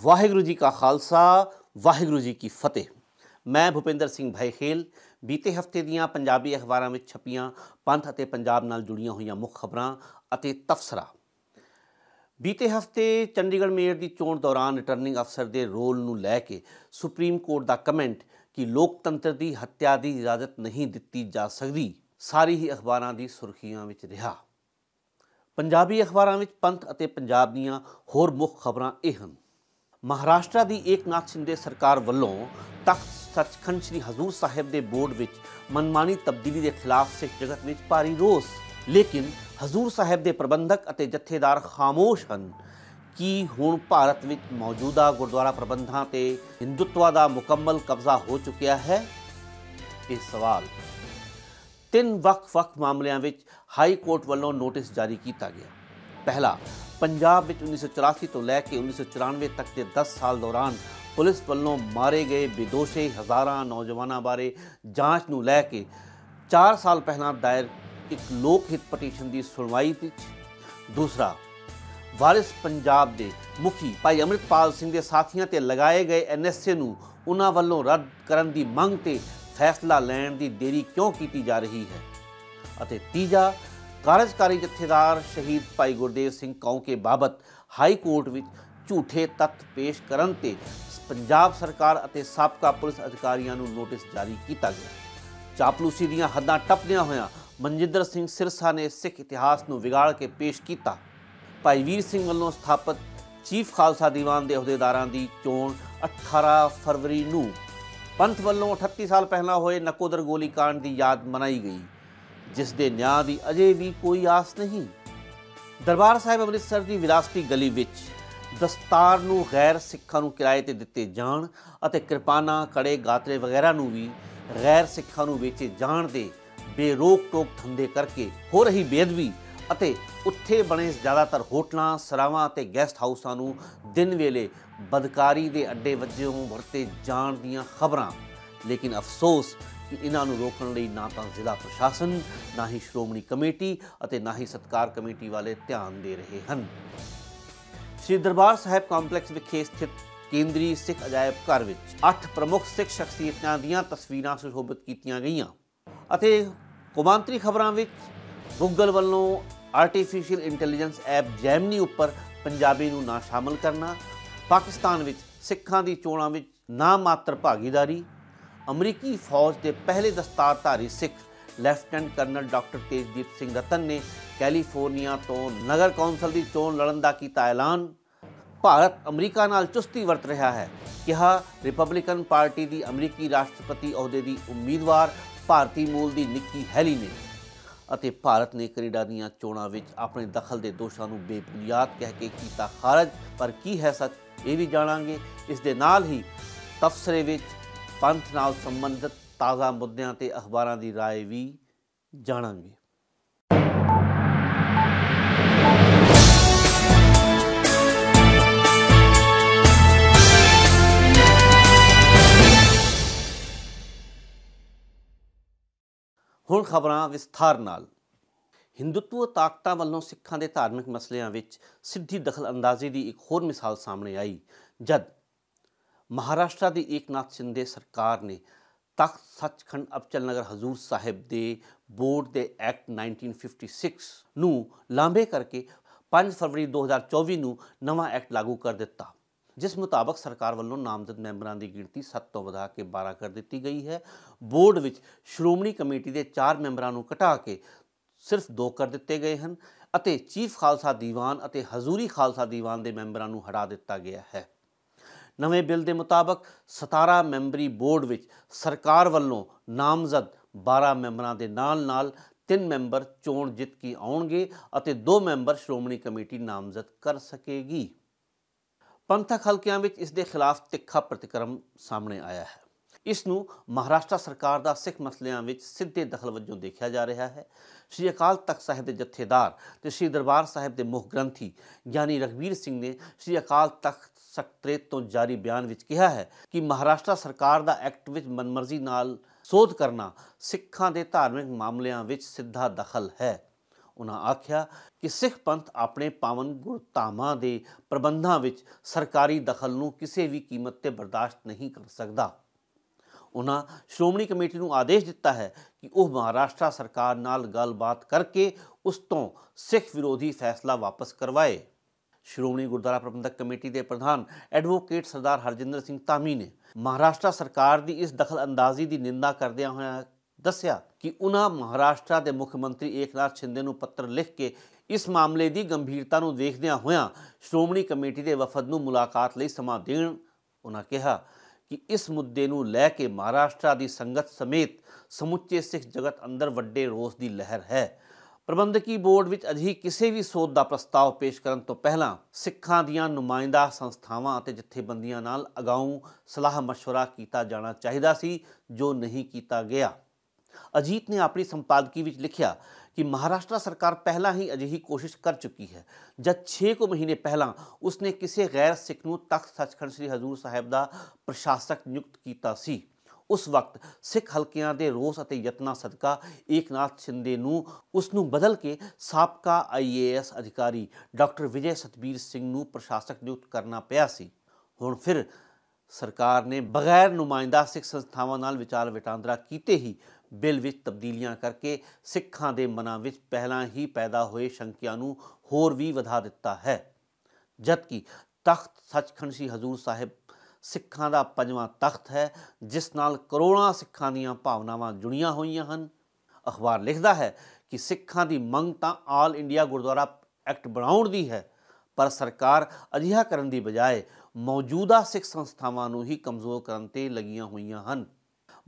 ਵਾਹਿਗੁਰੂ ਜੀ ਕਾ ਖਾਲਸਾ ਵਾਹਿਗੁਰੂ ਜੀ ਕੀ ਫਤਿਹ ਮੈਂ ਭੁਪਿੰਦਰ ਸਿੰਘ ਭਾਈ ਖੇਲ ਬੀਤੇ ਹਫਤੇ ਦੀਆਂ ਪੰਜਾਬੀ ਅਖਬਾਰਾਂ ਵਿੱਚ ਛਪੀਆਂ ਪੰਥ ਅਤੇ ਪੰਜਾਬ ਨਾਲ ਜੁੜੀਆਂ ਹੋਈਆਂ ਮੁੱਖ ਖਬਰਾਂ ਅਤੇ ਤਫਸਰਾ ਬੀਤੇ ਹਫਤੇ ਚੰਡੀਗੜ੍ਹ ਮੇਅਰ ਦੀ ਚੋਣ ਦੌਰਾਨ ਰਿਟਰਨਿੰਗ ਅਫਸਰ ਦੇ ਰੋਲ ਨੂੰ ਲੈ ਕੇ ਸੁਪਰੀਮ ਕੋਰਟ ਦਾ ਕਮੈਂਟ ਕਿ ਲੋਕਤੰਤਰ ਦੀ ਹੱਤਿਆ ਦੀ ਇਜਾਜ਼ਤ ਨਹੀਂ ਦਿੱਤੀ ਜਾ ਸਕਦੀ ਸਾਰੀ ਹੀ ਅਖਬਾਰਾਂ ਦੀ ਸੁਰਖੀਆਂ ਵਿੱਚ ਰਿਹਾ ਪੰਜਾਬੀ ਅਖਬਾਰਾਂ ਵਿੱਚ ਪੰਥ ਅਤੇ ਪੰਜਾਬ ਦੀਆਂ ਹੋਰ ਮੁੱਖ ਖਬਰਾਂ ਇਹ ਹਨ ਮਹਾਰਾਸ਼ਟਰ ਦੀ ਏਕਨਾਥ ਸ਼ਿੰਦੇ ਸਰਕਾਰ ਵੱਲੋਂ ਤਖਤ ਸੱਚਖੰਡ ਸ੍ਰੀ ਹਜ਼ੂਰ ਸਾਹਿਬ ਦੇ ਬੋਰਡ ਵਿੱਚ ਮਨਮਾਨੀ ਤਬਦੀਲੀ ਦੇ ਖਿਲਾਫ ਸਿੱਖ ਜਗਤ ਵਿੱਚ ਭਾਰੀ ਰੋਸ ਲੇਕਿਨ ਹਜ਼ੂਰ ਸਾਹਿਬ ਦੇ ਪ੍ਰਬੰਧਕ ਅਤੇ ਜਥੇਦਾਰ ਖਾਮੋਸ਼ ਹਨ ਕਿ ਹੁਣ ਭਾਰਤ ਵਿੱਚ ਮੌਜੂਦਾ ਗੁਰਦੁਆਰਾ ਪ੍ਰਬੰਧਾਂ ਤੇ ਹਿੰਦੁੱਤਵਾ ਦਾ ਮੁਕੰਮਲ ਕਬਜ਼ਾ ਹੋ ਚੁੱਕਿਆ ਹੈ ਇਹ ਸਵਾਲ ਤਿੰਨ ਵੱਖ-ਵੱਖ ਮਾਮਲਿਆਂ ਵਿੱਚ ਹਾਈ ਕੋਰਟ ਵੱਲੋਂ ਨੋਟਿਸ ਜਾਰੀ ਕੀਤਾ ਗਿਆ ਪਹਿਲਾ ਪੰਜਾਬ ਵਿੱਚ 1984 ਤੋਂ ਲੈ ਕੇ 1994 ਤੱਕ ਦੇ 10 ਸਾਲ ਦੌਰਾਨ ਪੁਲਿਸ ਵੱਲੋਂ ਮਾਰੇ ਗਏ ਵਿਦੋਸ਼ੇ ਹਜ਼ਾਰਾਂ ਨੌਜਵਾਨਾਂ ਬਾਰੇ ਜਾਂਚ ਨੂੰ ਲੈ ਕੇ 4 ਸਾਲ ਪਹਿਲਾਂ ਦਾਇਰ ਇੱਕ ਲੋਕ ਹਿੱਤ ਪਟੀਸ਼ਨ ਦੀ ਸੁਣਵਾਈ ਵਿੱਚ ਦੂਸਰਾ ਵਾਰਿਸ ਪੰਜਾਬ ਦੇ ਮੁਖੀ ਭਾਈ ਅਮਰਿਤਪਾਲ ਸਿੰਘ ਦੇ ਸਾਥੀਆਂ ਤੇ ਲਗਾਏ ਗਏ ਐਨਐਸਏ ਨੂੰ ਉਹਨਾਂ ਵੱਲੋਂ ਰੱਦ ਕਰਨ ਦੀ ਮੰਗ ਤੇ ਫੈਸਲਾ ਲੈਣ ਦੀ ਦੇਰੀ ਕਿਉਂ ਕੀਤੀ ਜਾ ਰਹੀ ਹੈ ਅਤੇ ਤੀਜਾ ਕਾਰਜਕਾਰੀ ਜਥੇਦਾਰ ਸ਼ਹੀਦ ਭਾਈ ਗੁਰਦੇਵ ਸਿੰਘ ਕੌਂ ਕੇ ਬਾਬਤ ਹਾਈ ਕੋਰਟ ਵਿੱਚ ਝੂਠੇ ਤੱਥ ਪੇਸ਼ ਕਰਨ ਤੇ ਪੰਜਾਬ ਸਰਕਾਰ ਅਤੇ ਸਾਬਕਾ ਪੁਲਿਸ ਅਧਿਕਾਰੀਆਂ ਨੂੰ ਨੋਟਿਸ ਜਾਰੀ ਕੀਤਾ ਗਿਆ ਚਾਪਲੂਸੀ ਦੀਆਂ ਹੱਦਾਂ ਟੱਪਦਿਆਂ ਹੋਇਆਂ ਮਨਜਿੰਦਰ ਸਿੰਘ ਸਿਰਸਾ ਨੇ ਸਿੱਖ ਇਤਿਹਾਸ ਨੂੰ ਵਿਗਾੜ ਕੇ ਪੇਸ਼ ਕੀਤਾ ਭਾਈ ਵੀਰ ਸਿੰਘ ਵੱਲੋਂ ਸਥਾਪਿਤ ਚੀਫ ਖਾਲਸਾ ਦੀਵਾਨ ਦੇ ਅਹੁਦੇਦਾਰਾਂ ਦੀ ਚੋਣ 18 ਫਰਵਰੀ ਨੂੰ ਪੰਥ ਵੱਲੋਂ 38 ਸਾਲ ਪਹਿਲਾਂ ਹੋਏ ਨਕੋਦਰ ਗੋਲੀ ਕਾਂਡ ਦੀ ਯਾਦ ਮਨਾਈ ਗਈ ਜਿਸ ਦੇ ਨਿਆਂ ਦੀ ਅਜੇ ਵੀ ਕੋਈ ਆਸ ਨਹੀਂ ਦਰਬਾਰ ਸਾਹਿਬ ਅੰਮ੍ਰਿਤਸਰ ਦੀ ਵਿਰਾਸਤੀ ਗਲੀ ਵਿੱਚ ਦਸਤਾਰ ਨੂੰ ਗੈਰ ਸਿੱਖਾਂ ਨੂੰ ਕਿਰਾਏ ਤੇ ਦਿੱਤੇ ਜਾਣ ਅਤੇ ਕਿਰਪਾਨਾਂ ਕੜੇ ਗਾਤਰੇ ਵਗੈਰਾ ਨੂੰ ਵੀ ਗੈਰ ਸਿੱਖਾਂ ਨੂੰ ਵੇਚੇ ਜਾਣ ਦੇ ਬੇਰੋਕ ਟੋਕ ਧੰਦੇ ਕਰਕੇ ਹੋ ਰਹੀ ਬੇਦਵੀ ਅਤੇ ਉੱਥੇ ਬਣੇ ਜ਼ਿਆਦਾਤਰ ਹੋਟਲਾਂ ਸਰਾਵਾਂ ਅਤੇ ਗੈਸਟ ਹਾਊਸਾਂ ਨੂੰ ਦਿਨ ਵੇਲੇ ਬਦਕਾਰੀ ਦੇ ਅੱਡੇ ਵਜੋਂ ਵਰਤੇ ਜਾਣ ਦੀਆਂ ਖਬਰਾਂ ਲੇਕਿਨ ਅਫਸੋਸ ਕਿ ਇਹਨਾਂ ਨੂੰ ਰੋਕਣ ਲਈ ਨਾ ਤਾਂ ਜ਼ਿਲ੍ਹਾ ਪ੍ਰਸ਼ਾਸਨ ਨਾ ਹੀ ਸ਼੍ਰੋਮਣੀ ਕਮੇਟੀ ਅਤੇ ਨਾ ਹੀ ਸਤਕਾਰ ਕਮੇਟੀ ਵਾਲੇ ਧਿਆਨ ਦੇ ਰਹੇ ਹਨ ਸ੍ਰੀ ਦਰਬਾਰ ਸਾਹਿਬ ਕੰਪਲੈਕਸ ਵਿਖੇ ਸਥਿਤ ਕੇਂਦਰੀ ਸਿੱਖ ਅਜਾਇਬ ਘਰ ਵਿੱਚ ਅੱਠ ਪ੍ਰਮੁੱਖ ਸਿੱਖ ਸ਼ਖਸੀਅਤਾਂ ਦੀਆਂ ਤਸਵੀਰਾਂ ਸੁਸ਼ੋਭਿਤ ਕੀਤੀਆਂ ਗਈਆਂ ਅਤੇ ਕੁਮਾਂਤਰੀ ਖਬਰਾਂ ਵਿੱਚ ਗੂਗਲ ਵੱਲੋਂ ਆਰਟੀਫੀਸ਼ੀਅਲ ਇੰਟੈਲੀਜੈਂਸ ਐਪ ਜੈਮਨੀ ਉੱਪਰ ਪੰਜਾਬੀ ਨੂੰ ਨਾ ਸ਼ਾਮਲ ਕਰਨਾ ਪਾਕਿਸਤਾਨ ਵਿੱਚ ਸਿੱਖਾਂ ਦੀ ਚੋਣਾਂ ਵਿੱਚ ਨਾ ਮਾਤਰ ਭਾਗੀਦਾਰੀ ਅਮਰੀਕੀ ਫੌਜ ਦੇ ਪਹਿਲੇ ਦਸਤਾਰਧਾਰੀ Sikh lieutenant colonel doctor Tejdeep Singh Ratan ਨੇ ਕੈਲੀਫੋਰਨੀਆ ਤੋਂ ਨਗਰ ਕੌਂਸਲ ਦੀ ਚੋਣ ਲੜਨ ਦਾ ਕੀਤਾ ਐਲਾਨ ਭਾਰਤ ਅਮਰੀਕਾ ਨਾਲ ਚੁਸਤੀ ਵਰਤ ਰਿਹਾ ਹੈ ਕਿਹਾ ਰਿਪਬਲਿਕਨ ਪਾਰਟੀ ਦੀ ਅਮਰੀਕੀ ਰਾਸ਼ਟਰਪਤੀ ਅਹੁਦੇ ਦੀ ਉਮੀਦਵਾਰ ਭਾਰਤੀ ਮੂਲ ਦੀ ਨਿੱਕੀ ਹੈਲੀ ਨੇ ਅਤੇ ਭਾਰਤ ਨੇ ਕੈਨੇਡਾ ਦੀਆਂ ਚੋਣਾਂ ਵਿੱਚ ਆਪਣੇ ਦਖਲ ਦੇ ਦੋਸ਼ਾਂ ਨੂੰ ਬੇਬੁਨਿਆਦ ਕਹਿ ਕੇ ਕੀਤਾ ਖਾਰਜ ਪਰ ਕੀ ਹੈ ਸੱਚ ਇਹ ਵੀ ਜਾਣਾਂਗੇ ਇਸ ਦੇ ਨਾਲ ਹੀ ਤਫਸਰੇ ਵਿੱਚ ਪੰਥ ਨਾਲ ਸੰਬੰਧਿਤ ਤਾਜ਼ਾ ਮੁੱਦਿਆਂ ਤੇ ਅਖਬਾਰਾਂ ਦੀ رائے ਵੀ ਜਾਣਾਂਗੇ ਹੁਣ ਖਬਰਾਂ ਵਿਸਥਾਰ ਨਾਲ ਹਿੰਦੂਤਵ ਤਾਕਤਾਂ ਵੱਲੋਂ ਸਿੱਖਾਂ ਦੇ ਧਾਰਮਿਕ ਮਸਲਿਆਂ ਵਿੱਚ ਸਿੱਧੀ ਦਖਲ ਅੰਦਾਜ਼ੀ ਦੀ ਇੱਕ ਹੋਰ ਮਿਸਾਲ ਸਾਹਮਣੇ ਆਈ ਜਦ ਮਹਾਰਾਸ਼ਟਰ ਦੀ ਏਕਨਾਥ ਸਿੰਧੇ ਸਰਕਾਰ ਨੇ ਤਖਤ ਸੱਚਖੰਡ ਅਬਚਲ ਨਗਰ ਹਜ਼ੂਰ ਸਾਹਿਬ ਦੇ ਬੋਰਡ ਦੇ ਐਕਟ 1956 ਨੂੰ ਲਾਂਭੇ ਕਰਕੇ 5 ਫਰਵਰੀ 2024 ਨੂੰ ਨਵਾਂ ਐਕਟ ਲਾਗੂ ਕਰ ਦਿੱਤਾ ਜਿਸ ਮੁਤਾਬਕ ਸਰਕਾਰ ਵੱਲੋਂ ਨਾਮਜ਼ਦ ਮੈਂਬਰਾਂ ਦੀ ਗਿਣਤੀ 7 ਤੋਂ ਵਧਾ ਕੇ 12 ਕਰ ਦਿੱਤੀ ਗਈ ਹੈ ਬੋਰਡ ਵਿੱਚ ਸ਼੍ਰੋਮਣੀ ਕਮੇਟੀ ਦੇ 4 ਮੈਂਬਰਾਂ ਨੂੰ ਘਟਾ ਕੇ ਸਿਰਫ 2 ਕਰ ਦਿੱਤੇ ਗਏ ਹਨ ਅਤੇ ਚੀਫ ਖਾਲਸਾ ਦੀਵਾਨ ਅਤੇ ਹਜ਼ੂਰੀ ਖਾਲਸਾ ਦੀਵਾਨ ਦੇ ਮੈਂਬਰਾਂ ਨੂੰ ਹਟਾ ਦਿੱਤਾ ਗਿਆ ਹੈ ਨਵੇਂ ਬਿੱਲ ਦੇ ਮੁਤਾਬਕ 17 ਮੈਂਬਰੀ ਬੋਰਡ ਵਿੱਚ ਸਰਕਾਰ ਵੱਲੋਂ ਨਾਮਜ਼ਦ 12 ਮੈਂਬਰਾਂ ਦੇ ਨਾਲ-ਨਾਲ ਤਿੰਨ ਮੈਂਬਰ ਚੋਣ ਜਿੱਤ ਕੇ ਆਉਣਗੇ ਅਤੇ ਦੋ ਮੈਂਬਰ ਸ਼੍ਰੋਮਣੀ ਕਮੇਟੀ ਨਾਮਜ਼ਦ ਕਰ ਸਕੇਗੀ ਪੰਥਕ ਹਲਕਿਆਂ ਵਿੱਚ ਇਸ ਦੇ ਖਿਲਾਫ ਤਿੱਖਾ ਪ੍ਰਤੀਕਰਮ ਸਾਹਮਣੇ ਆਇਆ ਹੈ ਇਸ ਨੂੰ ਮਹਾਰਾਸ਼ਟਰ ਸਰਕਾਰ ਦਾ ਸਿੱਖ ਮਸਲਿਆਂ ਵਿੱਚ ਸਿੱਧੇ ਦਖਲ ਵਜੋਂ ਦੇਖਿਆ ਜਾ ਰਿਹਾ ਹੈ ਸ੍ਰੀ ਅਕਾਲ ਤਖਤ ਸਾਹਿਬ ਦੇ ਜਥੇਦਾਰ ਤੇ ਸ੍ਰੀ ਦਰਬਾਰ ਸਾਹਿਬ ਦੇ ਮੁਖ ਗ੍ਰੰਥੀ ਗਿਆਨੀ ਰਗਵੀਰ ਸਿੰਘ ਨੇ ਸ੍ਰੀ ਅਕਾਲ ਤਖਤ ਸਕੱਤਰੇਤ ਤੋਂ ਜਾਰੀ ਬਿਆਨ ਵਿੱਚ ਕਿਹਾ ਹੈ ਕਿ ਮਹਾਰਾਸ਼ਟਰ ਸਰਕਾਰ ਦਾ ਐਕਟ ਵਿੱਚ ਮਨਮਰਜ਼ੀ ਨਾਲ ਸੋਧ ਕਰਨਾ ਸਿੱਖਾਂ ਦੇ ਧਾਰਮਿਕ ਮਾਮਲਿਆਂ ਵਿੱਚ ਸਿੱਧਾ ਦਖਲ ਹੈ ਉਹਨਾਂ ਆਖਿਆ ਕਿ ਸਿੱਖ ਪੰਥ ਆਪਣੇ ਪਾਵਨ ਗੁਰਤਾਮਾ ਦੇ ਪ੍ਰਬੰਧਾਂ ਵਿੱਚ ਸਰਕਾਰੀ ਦਖਲ ਨੂੰ ਕਿਸੇ ਵੀ ਕੀਮਤ ਤੇ ਬਰਦਾਸ਼ਤ ਨਹੀਂ ਕਰ ਸਕਦਾ ਉਹਨਾਂ ਸ਼੍ਰੋਮਣੀ ਕਮੇਟੀ ਨੂੰ ਆਦੇਸ਼ ਦਿੱਤਾ ਹੈ ਕਿ ਉਹ ਮਹਾਰਾਸ਼ਟਰ ਸਰਕਾਰ ਨਾਲ ਗੱਲਬਾਤ ਕਰਕੇ ਉਸ ਤੋਂ ਸਿੱਖ ਵਿਰੋਧੀ ਫੈਸਲਾ ਵਾਪਸ ਕਰਵਾਏ ਸ਼੍ਰੋਮਣੀ ਗੁਰਦੁਆਰਾ ਪ੍ਰਬੰਧਕ ਕਮੇਟੀ ਦੇ ਪ੍ਰਧਾਨ ਐਡਵੋਕੇਟ ਸਰਦਾਰ ਹਰਜਿੰਦਰ ਸਿੰਘ ਤਾਮੀ ਨੇ ਮਹਾਰਾਸ਼ਟਰ ਸਰਕਾਰ ਦੀ ਇਸ ਦਖਲ ਅੰਦਾਜ਼ੀ ਦੀ ਨਿੰਦਾ ਕਰਦਿਆਂ ਹੋਇਆਂ ਦੱਸਿਆ ਕਿ ਉਹਨਾਂ ਮਹਾਰਾਸ਼ਟਰ ਦੇ ਮੁੱਖ ਮੰਤਰੀ ਏਕਨਾਥ ਸ਼ਿੰਦੇ ਨੂੰ ਪੱਤਰ ਲਿਖ ਕੇ ਇਸ ਮਾਮਲੇ ਦੀ ਗੰਭੀਰਤਾ ਨੂੰ ਦੇਖਦਿਆਂ ਹੋਇਆਂ ਸ਼੍ਰੋਮਣੀ ਕਮੇਟੀ ਦੇ ਵਫਦ ਨੂੰ ਮੁਲਾਕਾਤ ਲਈ ਸਮਾਂ ਦੇਣ ਉਹਨਾਂ ਕਿਹਾ ਕਿ ਇਸ ਮੁੱਦੇ ਨੂੰ ਲੈ ਕੇ ਮਹਾਰਾਸ਼ਟਰ ਦੀ ਸੰਗਤ ਸਮੇਤ ਸਮੁੱਚੇ ਸਿੱਖ ਜਗਤ ਅੰਦਰ ਵੱਡੇ ਰੋਸ ਦੀ ਲਹਿਰ ਹੈ ਪ੍ਰਬੰਧਕੀ ਬੋਰਡ ਵਿੱਚ ਅਜਿਹੀ ਕਿਸੇ ਵੀ ਸੋਧ ਦਾ ਪ੍ਰਸਤਾਵ ਪੇਸ਼ ਕਰਨ ਤੋਂ ਪਹਿਲਾਂ ਸਿੱਖਾਂ ਦੀਆਂ ਨੁਮਾਇੰਦਾ ਸੰਸਥਾਵਾਂ ਅਤੇ ਜਥੇਬੰਦੀਆਂ ਨਾਲ ਅਗਾਊਂ ਸਲਾਹ مشورہ ਕੀਤਾ ਜਾਣਾ ਚਾਹੀਦਾ ਸੀ ਜੋ ਨਹੀਂ ਕੀਤਾ ਗਿਆ ਅਜੀਤ ਨੇ ਆਪਣੀ ਸੰਪਾਦਕੀ ਵਿੱਚ ਲਿਖਿਆ ਕਿ ਮਹਾਰਾਸ਼ਟਰ ਸਰਕਾਰ ਪਹਿਲਾਂ ਹੀ ਅਜਿਹੀ ਕੋਸ਼ਿਸ਼ ਕਰ ਚੁੱਕੀ ਹੈ ਜਦ 6 ਕੁ ਮਹੀਨੇ ਪਹਿਲਾਂ ਉਸਨੇ ਕਿਸੇ ਗੈਰ ਸਿੱਖ ਨੂੰ ਤਖਤ ਸੱਚਖੰਡ ਸ੍ਰੀ ਹਜ਼ੂਰ ਸਾਹਿਬ ਦਾ ਪ੍ਰਸ਼ਾਸਕ ਨਿਯੁਕਤ ਕੀਤਾ ਸੀ ਉਸ ਵਕਤ ਸਿੱਖ ਹਲਕਿਆਂ ਦੇ ਰੋਸ ਅਤੇ ਯਤਨਾ ਸਦਕਾ ਏਕਨਾਥ ਸ਼ਿੰਦੇ ਨੂੰ ਉਸ ਨੂੰ ਬਦਲ ਕੇ ਸਾਬਕਾ ਆਈਏਐਸ ਅਧਿਕਾਰੀ ਡਾਕਟਰ ਵਿਜੇ ਸਤਬੀਰ ਸਿੰਘ ਨੂੰ ਪ੍ਰਸ਼ਾਸਕ ਨਿਯੁਕਤ ਕਰਨਾ ਪਿਆ ਸੀ ਹੁਣ ਫਿਰ ਸਰਕਾਰ ਨੇ ਬਗੈਰ ਨੁਮਾਇੰਦਾ ਸਿੱਖ ਸੰਸਥਾਵਾਂ ਨਾਲ ਵਿਚਾਰ ਵਟਾਂਦਰਾ ਕੀਤੇ ਹੀ ਬਿੱਲ ਵਿੱਚ ਤਬਦੀਲੀਆਂ ਕਰਕੇ ਸਿੱਖਾਂ ਦੇ ਮਨਾਂ ਵਿੱਚ ਪਹਿਲਾਂ ਹੀ ਪੈਦਾ ਹੋਏ ਸ਼ੰਕਿਆਂ ਨੂੰ ਹੋਰ ਵੀ ਵਧਾ ਦਿੱਤਾ ਹੈ ਜਦਕਿ ਤਖਤ ਸੱਚਖੰਡ ਸੀ ਹਜ਼ੂਰ ਸਾਹਿਬ ਸਿੱਖਾਂ ਦਾ ਪੰਜਵਾਂ ਤਖਤ ਹੈ ਜਿਸ ਨਾਲ ਕਰੋੜਾਂ ਸਿੱਖਾਂ ਦੀਆਂ ਭਾਵਨਾਵਾਂ ਜੁੜੀਆਂ ਹੋਈਆਂ ਹਨ ਅਖਬਾਰ ਲਿਖਦਾ ਹੈ ਕਿ ਸਿੱਖਾਂ ਦੀ ਮੰਗ ਤਾਂ ਆਲ ਇੰਡੀਆ ਗੁਰਦੁਆਰਾ ਐਕਟ ਬਣਾਉਣ ਦੀ ਹੈ ਪਰ ਸਰਕਾਰ ਅਜਿਹਾ ਕਰਨ ਦੀ ਬਜਾਏ ਮੌਜੂਦਾ ਸਿੱਖ ਸੰਸਥਾਵਾਂ ਨੂੰ ਹੀ ਕਮਜ਼ੋਰ ਕਰਨ ਤੇ ਲੱਗੀਆਂ ਹੋਈਆਂ ਹਨ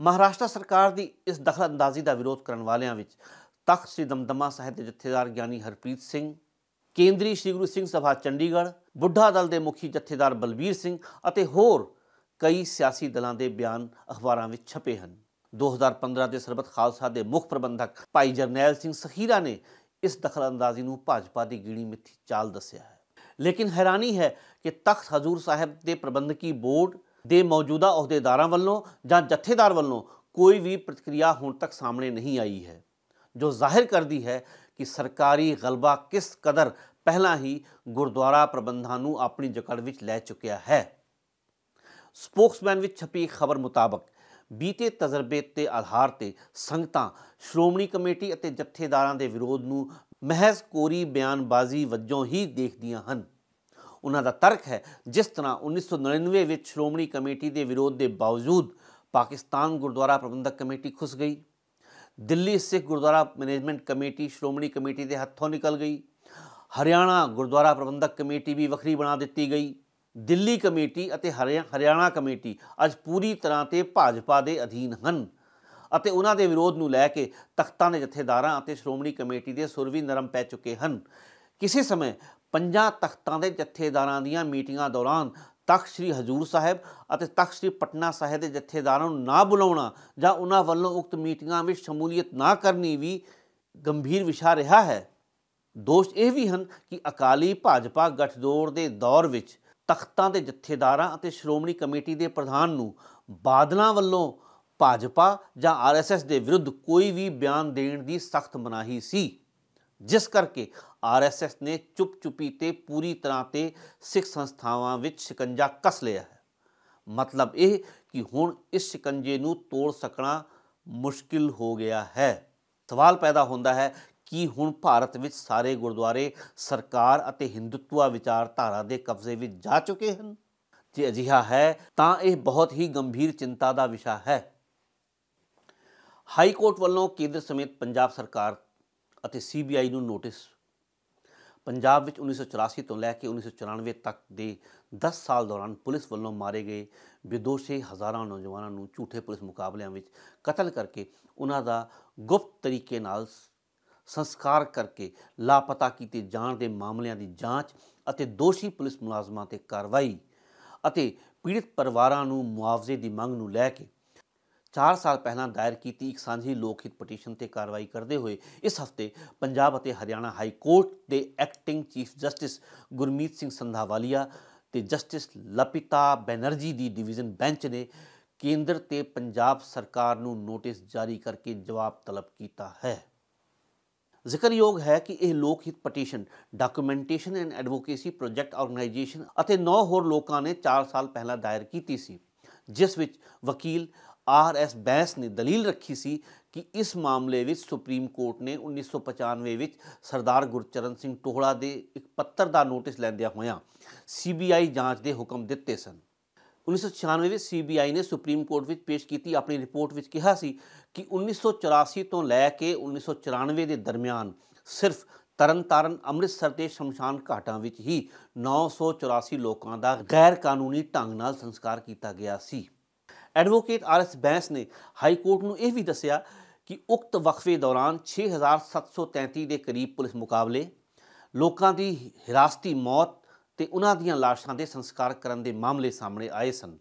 ਮਹਾਰਾਸ਼ਟਰ ਸਰਕਾਰ ਦੀ ਇਸ ਦਖਲ ਅੰਦਾਜ਼ੀ ਦਾ ਵਿਰੋਧ ਕਰਨ ਵਾਲਿਆਂ ਵਿੱਚ ਤਖਤ ਸ੍ਰੀ ਦਮਦਮਾ ਸਾਹਿਬ ਦੇ ਜਥੇਦਾਰ ਗਿਆਨੀ ਹਰਪ੍ਰੀਤ ਸਿੰਘ ਕੇਂਦਰੀ ਸ਼੍ਰੀ ਗੁਰੂ ਸਿੰਘ ਸਭਾ ਚੰਡੀਗੜ੍ਹ ਬੁੱਢਾ ਦਲ ਦੇ ਮੁਖੀ ਜਥੇਦਾਰ ਬਲਬੀਰ ਸਿੰਘ ਅਤੇ ਹੋਰ ਕਈ ਸਿਆਸੀ ਦਲਾਂ ਦੇ ਬਿਆਨ ਅਖਬਾਰਾਂ ਵਿੱਚ ਛਪੇ ਹਨ 2015 ਦੇ ਸਰਬਤ ਖਾਲਸਾ ਦੇ ਮੁੱਖ ਪ੍ਰਬੰਧਕ ਭਾਈ ਜਰਨੈਲ ਸਿੰਘ ਸਖੀਰਾ ਨੇ ਇਸ ਦਖਲਅੰਦਾਜ਼ੀ ਨੂੰ ਭਾਜਪਾ ਦੀ ਗੀਣੀ ਮਿੱਥੀ ਚਾਲ ਦੱਸਿਆ ਹੈ ਲੇਕਿਨ ਹੈਰਾਨੀ ਹੈ ਕਿ ਤਖਤ ਹਜ਼ੂਰ ਸਾਹਿਬ ਦੇ ਪ੍ਰਬੰਧਕੀ ਬੋਰਡ ਦੇ ਮੌਜੂਦਾ ਅਹੁਦੇਦਾਰਾਂ ਵੱਲੋਂ ਜਾਂ ਜਥੇਦਾਰ ਵੱਲੋਂ ਕੋਈ ਵੀ ਪ੍ਰਤੀਕਿਰਿਆ ਹੁਣ ਤੱਕ ਸਾਹਮਣੇ ਨਹੀਂ ਆਈ ਹੈ ਜੋ ਜ਼ਾਹਿਰ ਕਰਦੀ ਹੈ ਕਿ ਸਰਕਾਰੀ ਗਲਬਾ ਕਿਸ ਕਦਰ ਪਹਿਲਾਂ ਹੀ ਗੁਰਦੁਆਰਾ ਪ੍ਰਬੰਧਾਂ ਨੂੰ ਆਪਣੀ ਜਕੜ ਵਿੱਚ ਲੈ ਚੁੱਕਿਆ ਹੈ ਸਪੋਕਸਮੈਨ ਵਿੱਚ ਛਪੀ ਖਬਰ ਮੁਤਾਬਕ ਬੀਤੇ ਤਜਰਬੇ ਤੇ ਆਧਾਰ ਤੇ ਸੰਗਤਾਂ ਸ਼੍ਰੋਮਣੀ ਕਮੇਟੀ ਅਤੇ ਜਥੇਦਾਰਾਂ ਦੇ ਵਿਰੋਧ ਨੂੰ ਮਹਿਜ਼ ਕੋਰੀ ਬਿਆਨਬਾਜ਼ੀ ਵਜੋਂ ਹੀ ਦੇਖਦੀਆਂ ਹਨ ਉਹਨਾਂ ਦਾ ਤਰਕ ਹੈ ਜਿਸ ਤਰ੍ਹਾਂ 1999 ਵਿੱਚ ਸ਼੍ਰੋਮਣੀ ਕਮੇਟੀ ਦੇ ਵਿਰੋਧ ਦੇ ਬਾਵਜੂਦ ਪਾਕਿਸਤਾਨ ਗੁਰਦੁਆਰਾ ਪ੍ਰਬੰਧਕ ਕਮੇਟੀ ਖੁੱਸ ਗਈ Delhi Sikh Gurdwara management committee Shiromani committee ਦੇ ਹੱਥੋਂ ਨਿਕਲ ਗਈ ਹਰਿਆਣਾ ਗੁਰਦੁਆਰਾ ਪ੍ਰਬੰਧਕ ਕਮੇਟੀ ਵੀ ਵੱਖਰੀ ਬਣਾ ਦਿੱਤੀ ਗਈ ਦਿੱਲੀ ਕਮੇਟੀ ਅਤੇ ਹਰਿਆਣਾ ਕਮੇਟੀ ਅੱਜ ਪੂਰੀ ਤਰ੍ਹਾਂ ਤੇ ਭਾਜਪਾ ਦੇ ਅਧੀਨ ਹਨ ਅਤੇ ਉਹਨਾਂ ਦੇ ਵਿਰੋਧ ਨੂੰ ਲੈ ਕੇ ਤਖਤਾਂ ਦੇ ਜਥੇਦਾਰਾਂ ਅਤੇ ਸ਼੍ਰੋਮਣੀ ਕਮੇਟੀ ਦੇ ਸੁਰ ਵੀ ਨਰਮ ਪੈ ਚੁੱਕੇ ਹਨ ਕਿਸੇ ਸਮੇਂ ਪੰਜਾਂ ਤਖਤਾਂ ਦੇ ਜਥੇਦਾਰਾਂ ਦੀਆਂ ਮੀਟਿੰਗਾਂ ਦੌਰਾਨ ਤਖਤ ਸ੍ਰੀ ਹਜੂਰ ਸਾਹਿਬ ਅਤੇ ਤਖਤ ਸ੍ਰੀ ਪਟਨਾ ਸਾਹਿਬ ਦੇ ਜਥੇਦਾਰਾਂ ਨੂੰ ਨਾ ਬੁਲਾਉਣਾ ਜਾਂ ਉਹਨਾਂ ਵੱਲੋਂ ਉਕਤ ਮੀਟਿੰਗਾਂ ਵਿੱਚ ਸ਼ਮੂਲੀਅਤ ਨਾ ਕਰਨੀ ਵੀ ਗੰਭੀਰ ਵਿਸ਼ਾ ਰਿਹਾ ਹੈ ਦੋਸ਼ ਇਹ ਵੀ ਹਨ ਕਿ ਅਕਾਲੀ ਭਾਜਪਾ ਗਠਜੋੜ ਦੇ ਦੌਰ ਵਿੱਚ ਤਖਤਾਂ ਦੇ ਜਥੇਦਾਰਾਂ ਅਤੇ ਸ਼੍ਰੋਮਣੀ ਕਮੇਟੀ ਦੇ ਪ੍ਰਧਾਨ ਨੂੰ ਬਾਦਲਾਂ ਵੱਲੋਂ ਭਾਜਪਾ ਜਾਂ ਆਰਐਸਐਸ ਦੇ ਵਿਰੁੱਧ ਕੋਈ ਵੀ ਬਿਆਨ ਦੇਣ ਦੀ ਸਖਤ ਮਨਾਹੀ ਸੀ ਜਿਸ ਕਰਕੇ ਆਰਐਸਐਸ ਨੇ ਚੁੱਪ-ਚੁਪੀ ਤੇ ਪੂਰੀ ਤਰ੍ਹਾਂ ਤੇ ਸਿੱਖ ਸੰਸਥਾਵਾਂ ਵਿੱਚ ਸ਼ਿਕੰਜਾ ਕੱਸ ਲਿਆ ਹੈ ਮਤਲਬ ਇਹ ਕਿ ਹੁਣ ਇਸ ਸ਼ਿਕੰਜੇ ਨੂੰ ਤੋੜ ਸਕਣਾ ਮੁਸ਼ਕਿਲ ਹੋ ਗਿਆ ਹੈ ਸਵਾਲ ਪੈਦਾ ਹੁੰਦਾ ਹੈ ਕਿ ਹੁਣ ਭਾਰਤ ਵਿੱਚ ਸਾਰੇ ਗੁਰਦੁਆਰੇ ਸਰਕਾਰ ਅਤੇ ਹਿੰਦੂਤਵਾ ਵਿਚਾਰਧਾਰਾ ਦੇ ਕਬਜ਼ੇ ਵਿੱਚ ਜਾ ਚੁੱਕੇ ਹਨ ਜੇ ਅਜਿਹਾ ਹੈ ਤਾਂ ਇਹ ਬਹੁਤ ਹੀ ਗੰਭੀਰ ਚਿੰਤਾ ਦਾ ਵਿਸ਼ਾ ਹੈ ਹਾਈ ਕੋਰਟ ਵੱਲੋਂ ਕੇਂਦਰ ਸਮੇਤ ਪੰਜਾਬ ਸਰਕਾਰ ਅਤੇ ਸੀਬੀਆਈ ਨੂੰ ਨੋਟਿਸ ਪੰਜਾਬ ਵਿੱਚ 1984 ਤੋਂ ਲੈ ਕੇ 1994 ਤੱਕ ਦੇ 10 ਸਾਲ ਦੌਰਾਨ ਪੁਲਿਸ ਵੱਲੋਂ ਮਾਰੇ ਗਏ ਵਿਦੋਸ਼ੇ ਹਜ਼ਾਰਾਂ ਨੌਜਵਾਨਾਂ ਨੂੰ ਝੂਠੇ ਪੁਲਿਸ ਮੁਕਾਬਲਿਆਂ ਵਿੱਚ ਕਤਲ ਕਰਕੇ ਉਹਨਾਂ ਦਾ ਗੁਪਤ ਤਰੀਕੇ ਨਾਲ ਸੰਸਕਾਰ ਕਰਕੇ ਲਾਪਤਾ ਕੀਤੇ ਜਾਣ ਦੇ ਮਾਮਲਿਆਂ ਦੀ ਜਾਂਚ ਅਤੇ ਦੋਸ਼ੀ ਪੁਲਿਸ ਮੁਲਾਜ਼ਮਾਂ ਤੇ ਕਾਰਵਾਈ ਅਤੇ ਪੀੜਿਤ ਪਰਿਵਾਰਾਂ ਨੂੰ ਮੁਆਵਜ਼ੇ ਦੀ ਮੰਗ ਨੂੰ ਲੈ ਕੇ 4 ਸਾਲ ਪਹਿਲਾਂ ਦਾਇਰ ਕੀਤੀ ਇੱਕ ਸਾਂਝੀ ਲੋਕ ਹਿੱਤ ਪਟੀਸ਼ਨ ਤੇ ਕਾਰਵਾਈ ਕਰਦੇ ਹੋਏ ਇਸ ਹਫਤੇ ਪੰਜਾਬ ਅਤੇ ਹਰਿਆਣਾ ਹਾਈ ਕੋਰਟ ਦੇ acting chief justice Gurmeet Singh Sandhawalia ਤੇ ਜਸਟਿਸ ਲਪਿਤਾ ਬੈਨਰਜੀ ਦੀ ਡਿਵੀਜ਼ਨ ਬੈਂਚ ਨੇ ਕੇਂਦਰ ਤੇ ਪੰਜਾਬ ਸਰਕਾਰ ਨੂੰ ਨੋਟਿਸ ਜਾਰੀ ਕਰਕੇ ਜਵਾਬ ਤਲਬ ਕੀਤਾ ਹੈ ਜ਼ਿਕਰਯੋਗ ਹੈ ਕਿ ਇਹ ਲੋਕ ਹਿੱਤ petition documentation and advocacy project organisation ਅਤੇ 9 ਹੋਰ ਲੋਕਾਂ ਨੇ 4 ਸਾਲ ਪਹਿਲਾਂ ਦਾਇਰ ਕੀਤੀ ਸੀ ਜਿਸ ਵਿੱਚ ਵਕੀਲ ਆਰ ਐਸ ਬੈਂਸ ਨੇ ਦਲੀਲ ਰੱਖੀ ਸੀ ਕਿ ਇਸ ਮਾਮਲੇ ਵਿੱਚ ਸੁਪਰੀਮ ਕੋਰਟ ਨੇ 1995 ਵਿੱਚ ਸਰਦਾਰ ਗੁਰਚਰਨ ਸਿੰਘ ਟੋਹੜਾ ਦੇ ਇੱਕ ਪੱਤਰ ਦਾ ਨੋਟਿਸ ਲੈਂਦਿਆਂ ਹੋਇਆਂ ਸੀਬੀਆਈ ਜਾਂਚ ਦੇ ਹੁਕਮ ਦਿੱਤੇ ਸਨ 1996 ਵਿੱਚ ਸੀਬੀਆਈ ਨੇ ਸੁਪਰੀਮ ਕੋਰਟ ਵਿੱਚ ਪੇਸ਼ ਕੀਤੀ ਆਪਣੀ ਰਿਪੋਰਟ ਵਿੱਚ ਕਿਹਾ ਸੀ ਕਿ 1984 ਤੋਂ ਲੈ ਕੇ 1994 ਦੇ ਦਰਮਿਆਨ ਸਿਰਫ ਤਰਨਤਾਰਨ ਅੰਮ੍ਰਿਤਸਰ ਦੇ ਸ਼ਮਸ਼ਾਨ ਘਾਟਾਂ ਵਿੱਚ ਹੀ 984 ਲੋਕਾਂ ਦਾ ਗੈਰ ਕਾਨੂੰਨੀ ਢੰਗ ਨਾਲ ਸੰਸਕਾਰ ਕੀਤਾ ਗਿਆ ਸੀ ਐਡਵੋਕੇਟ ਆਰ ਐਸ ਬੈਂਸ ਨੇ ਹਾਈ ਕੋਰਟ ਨੂੰ ਇਹ ਵੀ ਦੱਸਿਆ ਕਿ ਉਕਤ ਵਕਫੇ ਦੌਰਾਨ 6733 ਦੇ ਕਰੀਬ ਪੁਲਿਸ ਮੁਕਾਬਲੇ ਲੋਕਾਂ ਦੀ ਹਿਰਾਸਤੀ ਮੌਤ ਤੇ ਉਹਨਾਂ ਦੀਆਂ ਲਾਸ਼ਾਂ ਦੇ ਸੰਸਕਾਰ ਕਰਨ ਦੇ ਮਾਮਲੇ ਸਾਹਮਣੇ ਆਏ ਸਨ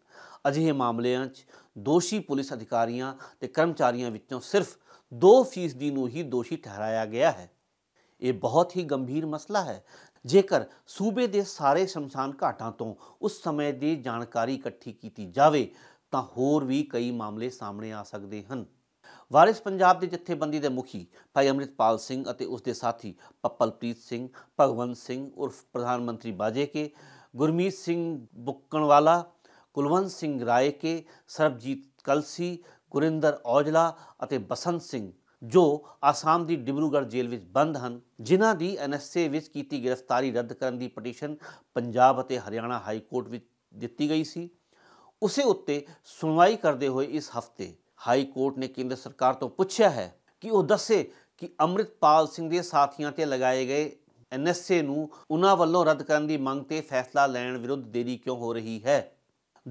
ਅਜਿਹੇ ਮਾਮਲਿਆਂ 'ਚ ਦੋਸ਼ੀ ਪੁਲਿਸ ਅਧਿਕਾਰੀਆਂ ਤੇ ਕਰਮਚਾਰੀਆਂ ਵਿੱਚੋਂ ਸਿਰਫ 2% ਨੂੰ ਹੀ ਦੋਸ਼ੀ ਠਹਿਰਾਇਆ ਗਿਆ ਹੈ ਇਹ ਬਹੁਤ ਹੀ ਗੰਭੀਰ ਮਸਲਾ ਹੈ ਜੇਕਰ ਸੂਬੇ ਦੇ ਸਾਰੇ ਸ਼ਮਸ਼ਾਨ ਘਾਟਾਂ ਤੋਂ ਉਸ ਸਮੇਂ ਦੀ ਜਾਣਕਾਰੀ ਇਕੱਠੀ ਕੀਤੀ ਜਾਵੇ ਤਾਂ ਹੋਰ ਵੀ ਕਈ ਮਾਮਲੇ ਸਾਹਮਣੇ ਆ ਸਕਦੇ ਹਨ ਵਾਰਿਸ ਪੰਜਾਬ ਦੇ ਜਥੇਬੰਦੀ ਦੇ ਮੁਖੀ ਭਾਈ ਅਮਰਿਤਪਾਲ ਸਿੰਘ ਅਤੇ ਉਸ ਦੇ ਸਾਥੀ ਪੱਪਲਪ੍ਰੀਤ ਸਿੰਘ ਭਗਵੰਤ ਸਿੰਘ ਉਰਫ ਪ੍ਰਧਾਨ ਮੰਤਰੀ ਬਾਜੇ ਕੇ ਗੁਰਮੀਤ ਸਿੰਘ ਬੁੱਕਣਵਾਲਾ ਕੁਲਵੰਤ ਸਿੰਘ ਰਾਏ ਕੇ ਸਰਬਜੀਤ ਕਲਸੀ ਗੁਰਿੰਦਰ ਔਜਲਾ ਅਤੇ ਬਸੰਤ ਸਿੰਘ ਜੋ ਆਸਾਮ ਦੀ ਡਿਬਰੂਗੜ੍ਹ ਜੇਲ੍ਹ ਵਿੱਚ ਬੰਦ ਹਨ ਜਿਨ੍ਹਾਂ ਦੀ ਐਨਐਸਏ ਵਿੱਚ ਕੀਤੀ ਗ੍ਰਿਫਤਾਰੀ ਰੱਦ ਕਰਨ ਦੀ ਪਟੀਸ਼ਨ ਪੰਜਾਬ ਅਤੇ ਹਰਿਆਣਾ ਹਾਈ ਕੋਰਟ ਵਿੱਚ ਦਿੱਤੀ ਗਈ ਸੀ ਉਸੇ ਉੱਤੇ ਸੁਣਵਾਈ ਕਰਦੇ ਹੋਏ ਇਸ ਹਫਤੇ ਹਾਈ ਕੋਰਟ ਨੇ ਕੇਂਦਰ ਸਰਕਾਰ ਤੋਂ ਪੁੱਛਿਆ ਹੈ ਕਿ ਉਹ ਦੱਸੇ ਕਿ ਅਮਰਿਤਪਾਲ ਸਿੰਘ ਦੇ ਸਾਥੀਆਂ ਤੇ ਲਗਾਏ ਗਏ ਐਨਐਸਏ ਨੂੰ ਉਹਨਾਂ ਵੱਲੋਂ ਰੱਦ ਕਰਨ ਦੀ ਮੰਗ ਤੇ ਫੈਸਲਾ ਲੈਣ ਵਿਰੁੱਧ ਦੇਰੀ ਕਿਉਂ ਹੋ ਰਹੀ ਹੈ